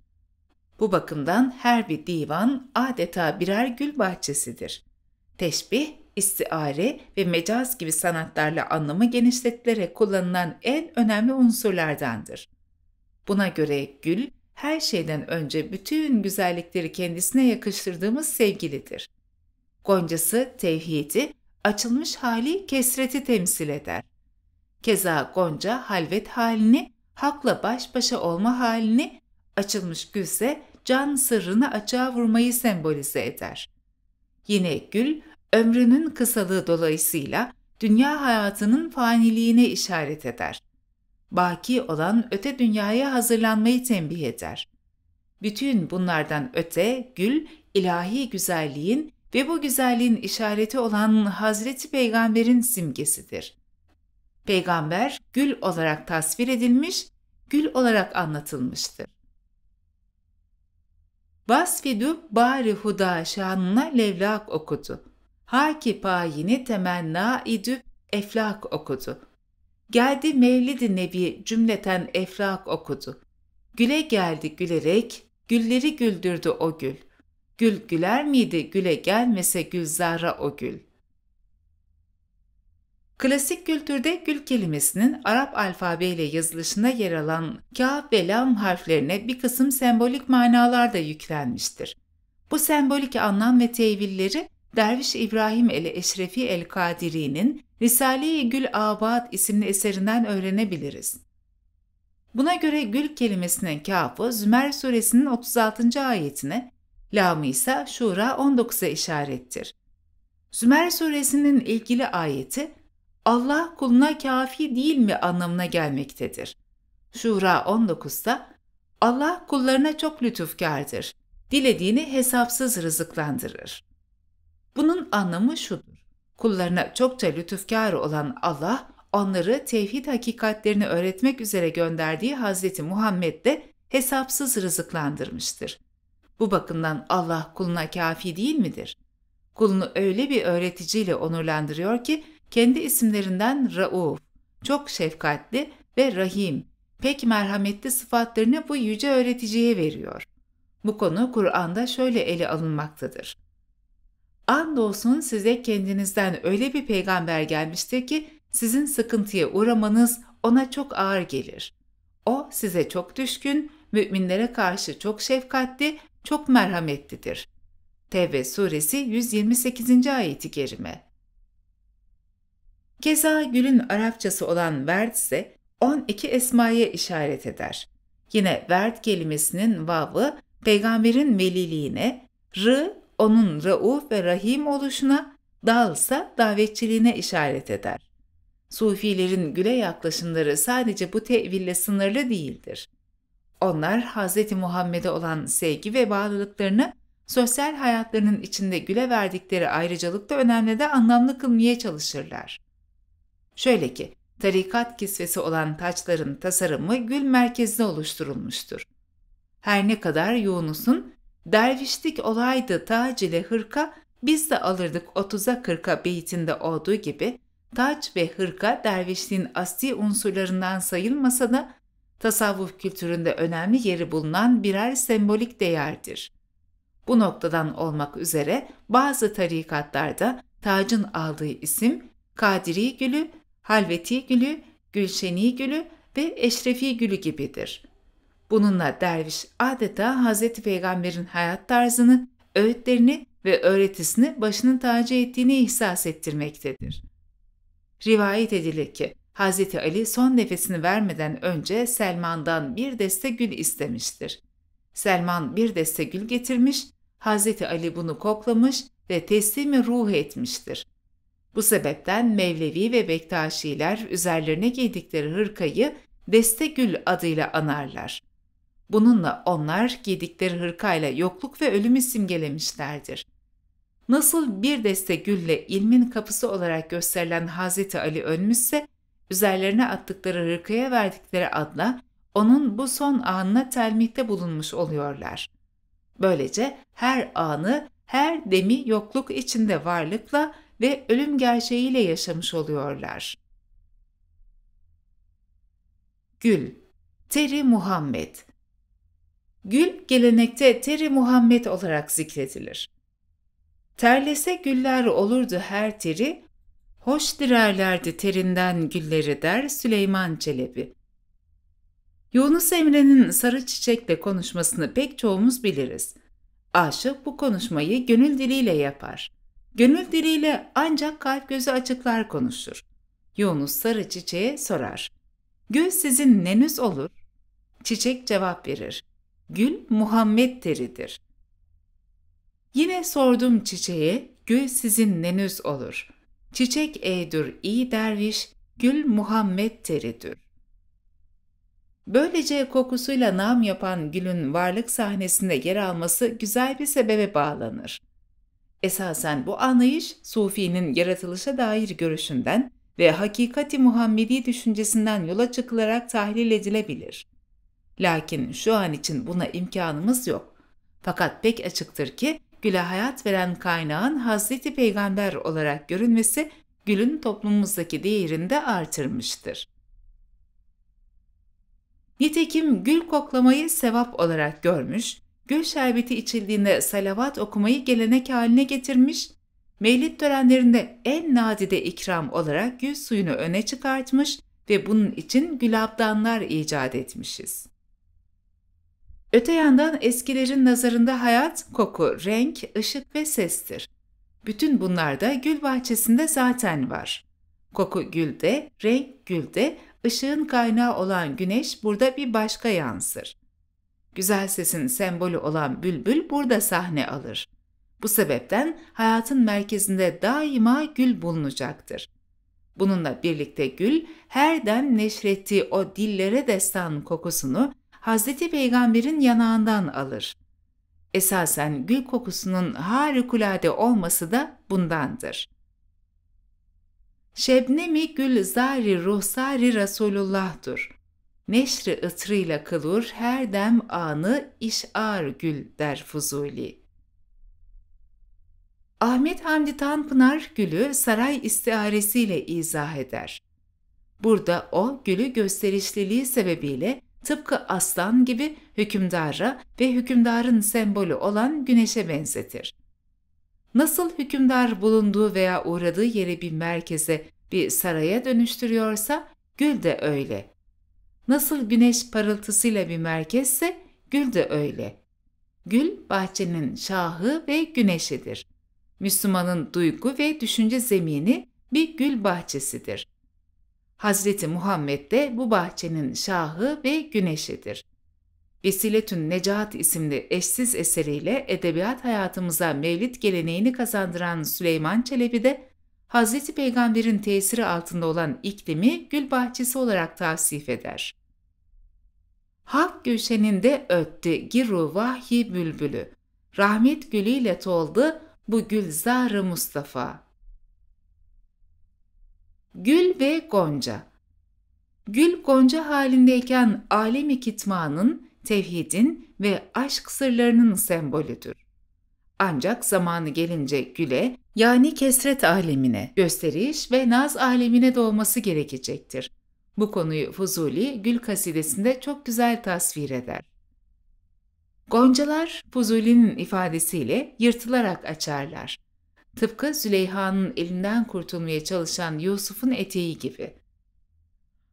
Bu bakımdan her bir divan adeta birer gül bahçesidir. Teşbih, istiare ve mecaz gibi sanatlarla anlamı genişletilerek kullanılan en önemli unsurlardandır. Buna göre gül, her şeyden önce bütün güzellikleri kendisine yakıştırdığımız sevgilidir. Goncası tevhidi, açılmış hali kesreti temsil eder. Keza Gonca halvet halini, hakla baş başa olma halini, açılmış gülse can sırrını açığa vurmayı sembolize eder. Yine gül, ömrünün kısalığı dolayısıyla dünya hayatının faniliğine işaret eder baki olan öte dünyaya hazırlanmayı tembih eder. Bütün bunlardan öte gül ilahi güzelliğin ve bu güzelliğin işareti olan Hazreti Peygamber'in simgesidir. Peygamber gül olarak tasvir edilmiş, gül olarak anlatılmıştır. Vasfidu bari huda şanına levlak okudu. Haki payini temenna idüp eflak okudu. Geldi Mevlid-i Nebi cümleten efrak okudu. Güle geldi gülerek, gülleri güldürdü o gül. Gül güler miydi güle gelmese gülzara o gül. Klasik kültürde gül kelimesinin Arap alfabeyle yazılışında yer alan kaf ve lam harflerine bir kısım sembolik manalar da yüklenmiştir. Bu sembolik anlam ve tevilleri Derviş İbrahim el Eşrefi el Kadiri'nin Risale-i Gül Abad isimli eserinden öğrenebiliriz. Buna göre gül kelimesinin kâfı Zümer suresinin 36. ayetine, lamı ise Şura 19'a işarettir. Zümer suresinin ilgili ayeti, Allah kuluna kafi değil mi anlamına gelmektedir. Şura 19'da, Allah kullarına çok lütufkardır, dilediğini hesapsız rızıklandırır. Bunun anlamı şudur. Kullarına çokça lütufkar olan Allah, onları tevhid hakikatlerini öğretmek üzere gönderdiği Hazreti Muhammed'de hesapsız rızıklandırmıştır. Bu bakımdan Allah kuluna kafi değil midir? Kulunu öyle bir öğreticiyle onurlandırıyor ki kendi isimlerinden Rauf, çok şefkatli ve Rahim, pek merhametli sıfatlarını bu yüce öğreticiye veriyor. Bu konu Kur'an'da şöyle ele alınmaktadır. Andolsun size kendinizden öyle bir peygamber gelmiştir ki sizin sıkıntıya uğramanız ona çok ağır gelir. O size çok düşkün, müminlere karşı çok şefkatli, çok merhametlidir. Tevbe suresi 128. ayeti kerime. Keza gülün Arapçası olan verd ise 12 esmaya işaret eder. Yine verd kelimesinin vavı peygamberin veliliğine, rı onun rauf ve rahim oluşuna, dalsa davetçiliğine işaret eder. Sufilerin güle yaklaşımları sadece bu teville sınırlı değildir. Onlar Hz. Muhammed'e olan sevgi ve bağlılıklarını sosyal hayatlarının içinde güle verdikleri ayrıcalıkta önemli de anlamlı kılmaya çalışırlar. Şöyle ki, tarikat kisvesi olan taçların tasarımı gül merkezli oluşturulmuştur. Her ne kadar Yunus'un dervişlik olaydı tac ile hırka biz de alırdık 30'a 40'a beytinde olduğu gibi taç ve hırka dervişliğin asli unsurlarından sayılmasa da tasavvuf kültüründe önemli yeri bulunan birer sembolik değerdir. Bu noktadan olmak üzere bazı tarikatlarda tacın aldığı isim Kadiri Gülü, Halveti Gülü, Gülşeni Gülü ve Eşrefi Gülü gibidir. Bununla derviş adeta Hz. Peygamber'in hayat tarzını, öğütlerini ve öğretisini başının tacı ettiğini ihsas ettirmektedir. Rivayet edilir ki Hz. Ali son nefesini vermeden önce Selman'dan bir deste gül istemiştir. Selman bir deste gül getirmiş, Hz. Ali bunu koklamış ve teslimi ruh etmiştir. Bu sebepten Mevlevi ve Bektaşiler üzerlerine giydikleri hırkayı Deste Gül adıyla anarlar. Bununla onlar giydikleri hırkayla yokluk ve ölümü simgelemişlerdir. Nasıl bir deste gülle ilmin kapısı olarak gösterilen Hazreti Ali ölmüşse, üzerlerine attıkları hırkaya verdikleri adla onun bu son anına telmihte bulunmuş oluyorlar. Böylece her anı, her demi yokluk içinde varlıkla ve ölüm gerçeğiyle yaşamış oluyorlar. Gül Teri Muhammed Gül gelenekte teri Muhammed olarak zikredilir. Terlese güller olurdu her teri, hoş direrlerdi terinden gülleri der Süleyman Çelebi. Yunus Emre'nin sarı çiçekle konuşmasını pek çoğumuz biliriz. Aşık bu konuşmayı gönül diliyle yapar. Gönül diliyle ancak kalp gözü açıklar konuşur. Yunus sarı çiçeğe sorar. Gül sizin neniz olur? Çiçek cevap verir. Gül Muhammed teridir. Yine sordum çiçeğe, gül sizin neniz olur. Çiçek eydür iyi derviş, gül Muhammed teridür. Böylece kokusuyla nam yapan gülün varlık sahnesinde yer alması güzel bir sebebe bağlanır. Esasen bu anlayış Sufi'nin yaratılışa dair görüşünden ve hakikati Muhammedi düşüncesinden yola çıkılarak tahlil edilebilir. Lakin şu an için buna imkanımız yok. Fakat pek açıktır ki güle hayat veren kaynağın Hazreti Peygamber olarak görünmesi gülün toplumumuzdaki değerini de artırmıştır. Nitekim gül koklamayı sevap olarak görmüş, gül şerbeti içildiğinde salavat okumayı gelenek haline getirmiş, mevlid törenlerinde en nadide ikram olarak gül suyunu öne çıkartmış ve bunun için gülabdanlar icat etmişiz. Öte yandan eskilerin nazarında hayat, koku, renk, ışık ve sestir. Bütün bunlar da gül bahçesinde zaten var. Koku gülde, renk gülde, ışığın kaynağı olan güneş burada bir başka yansır. Güzel sesin sembolü olan bülbül burada sahne alır. Bu sebepten hayatın merkezinde daima gül bulunacaktır. Bununla birlikte gül her dem neşrettiği o dillere destan kokusunu Hazreti Peygamber'in yanağından alır. Esasen gül kokusunun harikulade olması da bundandır. Şebnemi gül zari ruhsari Resulullah'tur. Neşri ıtrıyla kılur her dem anı iş ağır gül der Fuzuli.'' Ahmet Hamdi Tanpınar gülü saray istiharesiyle izah eder. Burada o gülü gösterişliliği sebebiyle tıpkı aslan gibi hükümdara ve hükümdarın sembolü olan güneşe benzetir. Nasıl hükümdar bulunduğu veya uğradığı yeri bir merkeze, bir saraya dönüştürüyorsa gül de öyle. Nasıl güneş parıltısıyla bir merkezse gül de öyle. Gül bahçenin şahı ve güneşidir. Müslümanın duygu ve düşünce zemini bir gül bahçesidir. Hazreti Muhammed de bu bahçenin şahı ve güneşidir. Vesiletün Necat isimli eşsiz eseriyle edebiyat hayatımıza mevlid geleneğini kazandıran Süleyman Çelebi de Hazreti Peygamber'in tesiri altında olan iklimi gül bahçesi olarak tavsif eder. Hak gülşeninde öttü giru vahyi bülbülü, rahmet gülüyle toldu bu gülzar-ı Mustafa.'' Gül ve Gonca Gül Gonca halindeyken alemi kitmanın, tevhidin ve aşk sırlarının sembolüdür. Ancak zamanı gelince güle yani kesret alemine, gösteriş ve naz alemine doğması gerekecektir. Bu konuyu Fuzuli Gül kasidesinde çok güzel tasvir eder. Goncalar Fuzuli'nin ifadesiyle yırtılarak açarlar. Tıpkı Züleyha'nın elinden kurtulmaya çalışan Yusuf'un eteği gibi.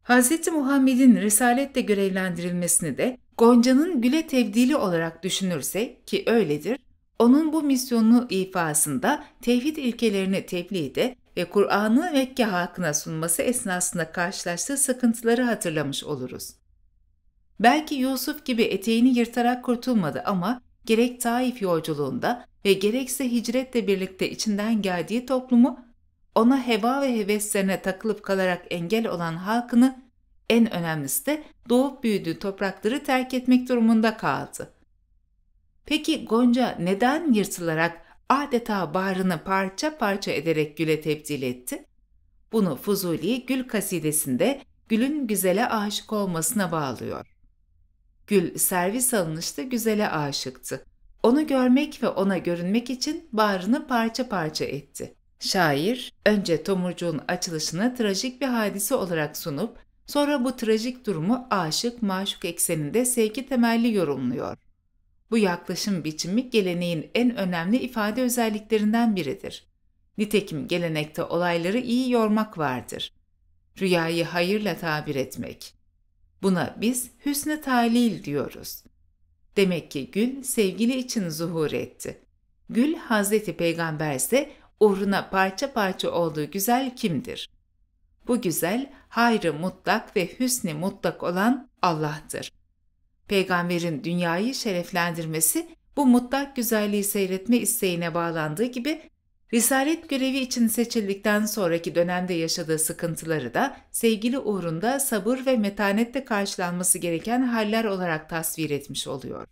Hz. Muhammed'in risaletle görevlendirilmesini de Gonca'nın güle tevdili olarak düşünürsek ki öyledir, onun bu misyonunu ifasında tevhid ilkelerini tebliğde ve Kur'an'ı Mekke halkına sunması esnasında karşılaştığı sıkıntıları hatırlamış oluruz. Belki Yusuf gibi eteğini yırtarak kurtulmadı ama gerek Taif yolculuğunda ve gerekse hicretle birlikte içinden geldiği toplumu ona heva ve heveslerine takılıp kalarak engel olan halkını en önemlisi de doğup büyüdüğü toprakları terk etmek durumunda kaldı. Peki Gonca neden yırtılarak adeta bağrını parça parça ederek güle tebdil etti? Bunu Fuzuli Gül kasidesinde Gül'ün güzele aşık olmasına bağlıyor. Gül servis alınışta güzele aşıktı. Onu görmek ve ona görünmek için bağrını parça parça etti. Şair, önce tomurcuğun açılışını trajik bir hadise olarak sunup, sonra bu trajik durumu aşık maşuk ekseninde sevgi temelli yorumluyor. Bu yaklaşım biçimi geleneğin en önemli ifade özelliklerinden biridir. Nitekim gelenekte olayları iyi yormak vardır. Rüyayı hayırla tabir etmek. Buna biz hüsnü talil diyoruz. Demek ki gül sevgili için zuhur etti. Gül Hazreti Peygamber ise uğruna parça parça olduğu güzel kimdir? Bu güzel hayrı mutlak ve hüsni mutlak olan Allah'tır. Peygamberin dünyayı şereflendirmesi bu mutlak güzelliği seyretme isteğine bağlandığı gibi Risalet görevi için seçildikten sonraki dönemde yaşadığı sıkıntıları da sevgili uğrunda sabır ve metanette karşılanması gereken haller olarak tasvir etmiş oluyor.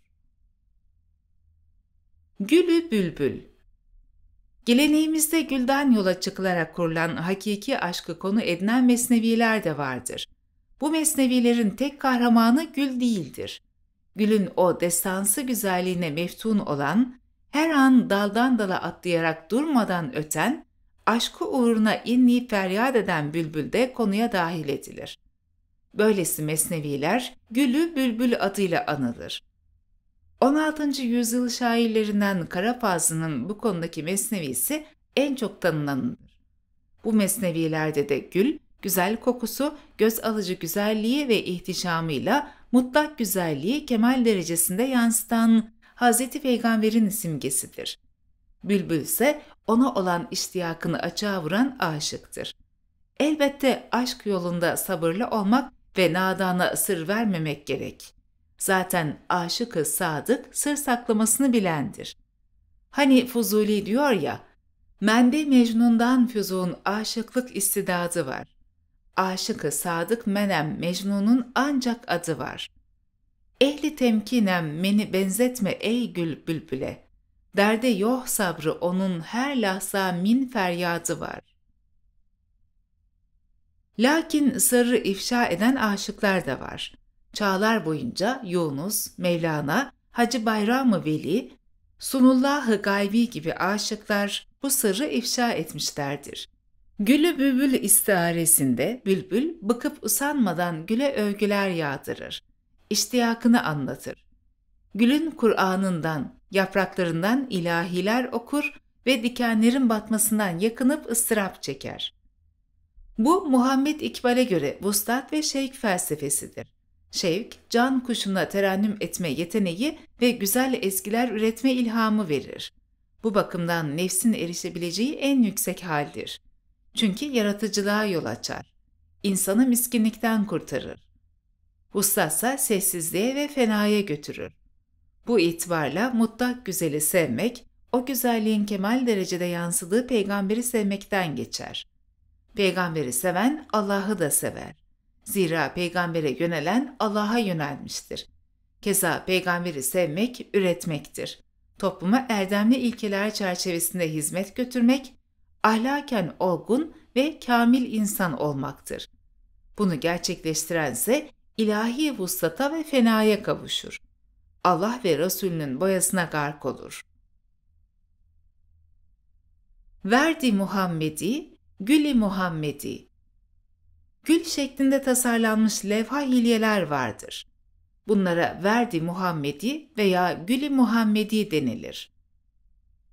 Gülü Bülbül Geleneğimizde gülden yola çıkılarak kurulan hakiki aşkı konu edinen mesneviler de vardır. Bu mesnevilerin tek kahramanı gül değildir. Gülün o destansı güzelliğine meftun olan, her an daldan dala atlayarak durmadan öten, aşkı uğruna inni feryat eden bülbül de konuya dahil edilir. Böylesi mesneviler Gülü Bülbül adıyla anılır. 16. yüzyıl şairlerinden Karafazlı'nın bu konudaki mesnevisi en çok tanınanıdır. Bu mesnevilerde de gül, güzel kokusu, göz alıcı güzelliği ve ihtişamıyla mutlak güzelliği kemal derecesinde yansıtan Hz. Peygamber'in simgesidir. Bülbül ise ona olan iştiyakını açığa vuran aşıktır. Elbette aşk yolunda sabırlı olmak ve nadana sır vermemek gerek. Zaten aşıkı sadık sır saklamasını bilendir. Hani Fuzuli diyor ya, Mende Mecnun'dan Füzun aşıklık istidadı var. Aşıkı Sadık Menem Mecnun'un ancak adı var. Ehli temkinem meni benzetme ey gül bülbüle. Derde yoh sabrı onun her lahza min feryadı var. Lakin sırrı ifşa eden aşıklar da var. Çağlar boyunca Yunus, Mevlana, Hacı Bayram-ı Veli, Sunullah-ı Gaybi gibi aşıklar bu sırrı ifşa etmişlerdir. Gülü bülbül istiharesinde bülbül bıkıp usanmadan güle övgüler yağdırır iştiyakını anlatır. Gülün Kur'an'ından, yapraklarından ilahiler okur ve dikenlerin batmasından yakınıp ıstırap çeker. Bu Muhammed İkbal'e göre vuslat ve şevk felsefesidir. Şevk, can kuşuna terennüm etme yeteneği ve güzel eskiler üretme ilhamı verir. Bu bakımdan nefsin erişebileceği en yüksek haldir. Çünkü yaratıcılığa yol açar. İnsanı miskinlikten kurtarır. Vuslatsa sessizliğe ve fenaya götürür. Bu itibarla mutlak güzeli sevmek, o güzelliğin kemal derecede yansıdığı peygamberi sevmekten geçer. Peygamberi seven Allah'ı da sever. Zira peygambere yönelen Allah'a yönelmiştir. Keza peygamberi sevmek üretmektir. Topluma erdemli ilkeler çerçevesinde hizmet götürmek, ahlaken olgun ve kamil insan olmaktır. Bunu gerçekleştiren ise ilahi vuslata ve fenaya kavuşur. Allah ve Resulünün boyasına gark olur. Verdi Muhammedi, Güli Muhammedi Gül şeklinde tasarlanmış levha hilyeler vardır. Bunlara Verdi Muhammedi veya Güli Muhammedi denilir.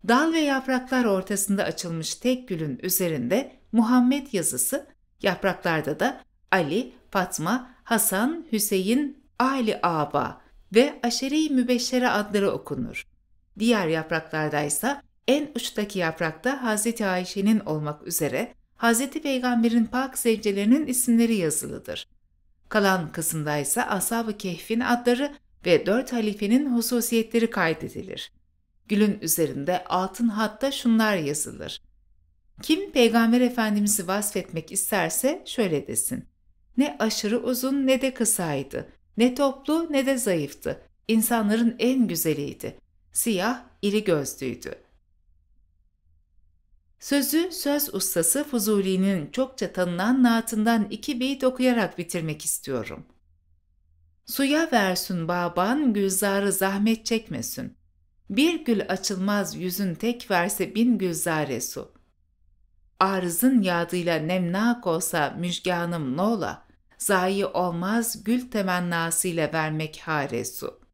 Dal ve yapraklar ortasında açılmış tek gülün üzerinde Muhammed yazısı, yapraklarda da Ali, Fatma, Hasan, Hüseyin, Ali Aba ve Aşere-i Mübeşşere adları okunur. Diğer yapraklarda ise en uçtaki yaprakta Hz. Ayşe'nin olmak üzere Hz. Peygamber'in pak zevcelerinin isimleri yazılıdır. Kalan kısımda ise Ashab-ı Kehf'in adları ve dört halifenin hususiyetleri kaydedilir. Gülün üzerinde altın hatta şunlar yazılır. Kim Peygamber Efendimiz'i vasfetmek isterse şöyle desin. Ne aşırı uzun ne de kısaydı. Ne toplu ne de zayıftı. İnsanların en güzeliydi. Siyah, iri gözlüydü. Sözü söz ustası Fuzuli'nin çokça tanınan naatından iki beyt okuyarak bitirmek istiyorum. Suya versün baban, gülzarı zahmet çekmesin. Bir gül açılmaz yüzün tek verse bin gülzare su.'' Arızın yadıyla nemnak olsa müjganım nola, zayi olmaz gül temennasıyla vermek haresu.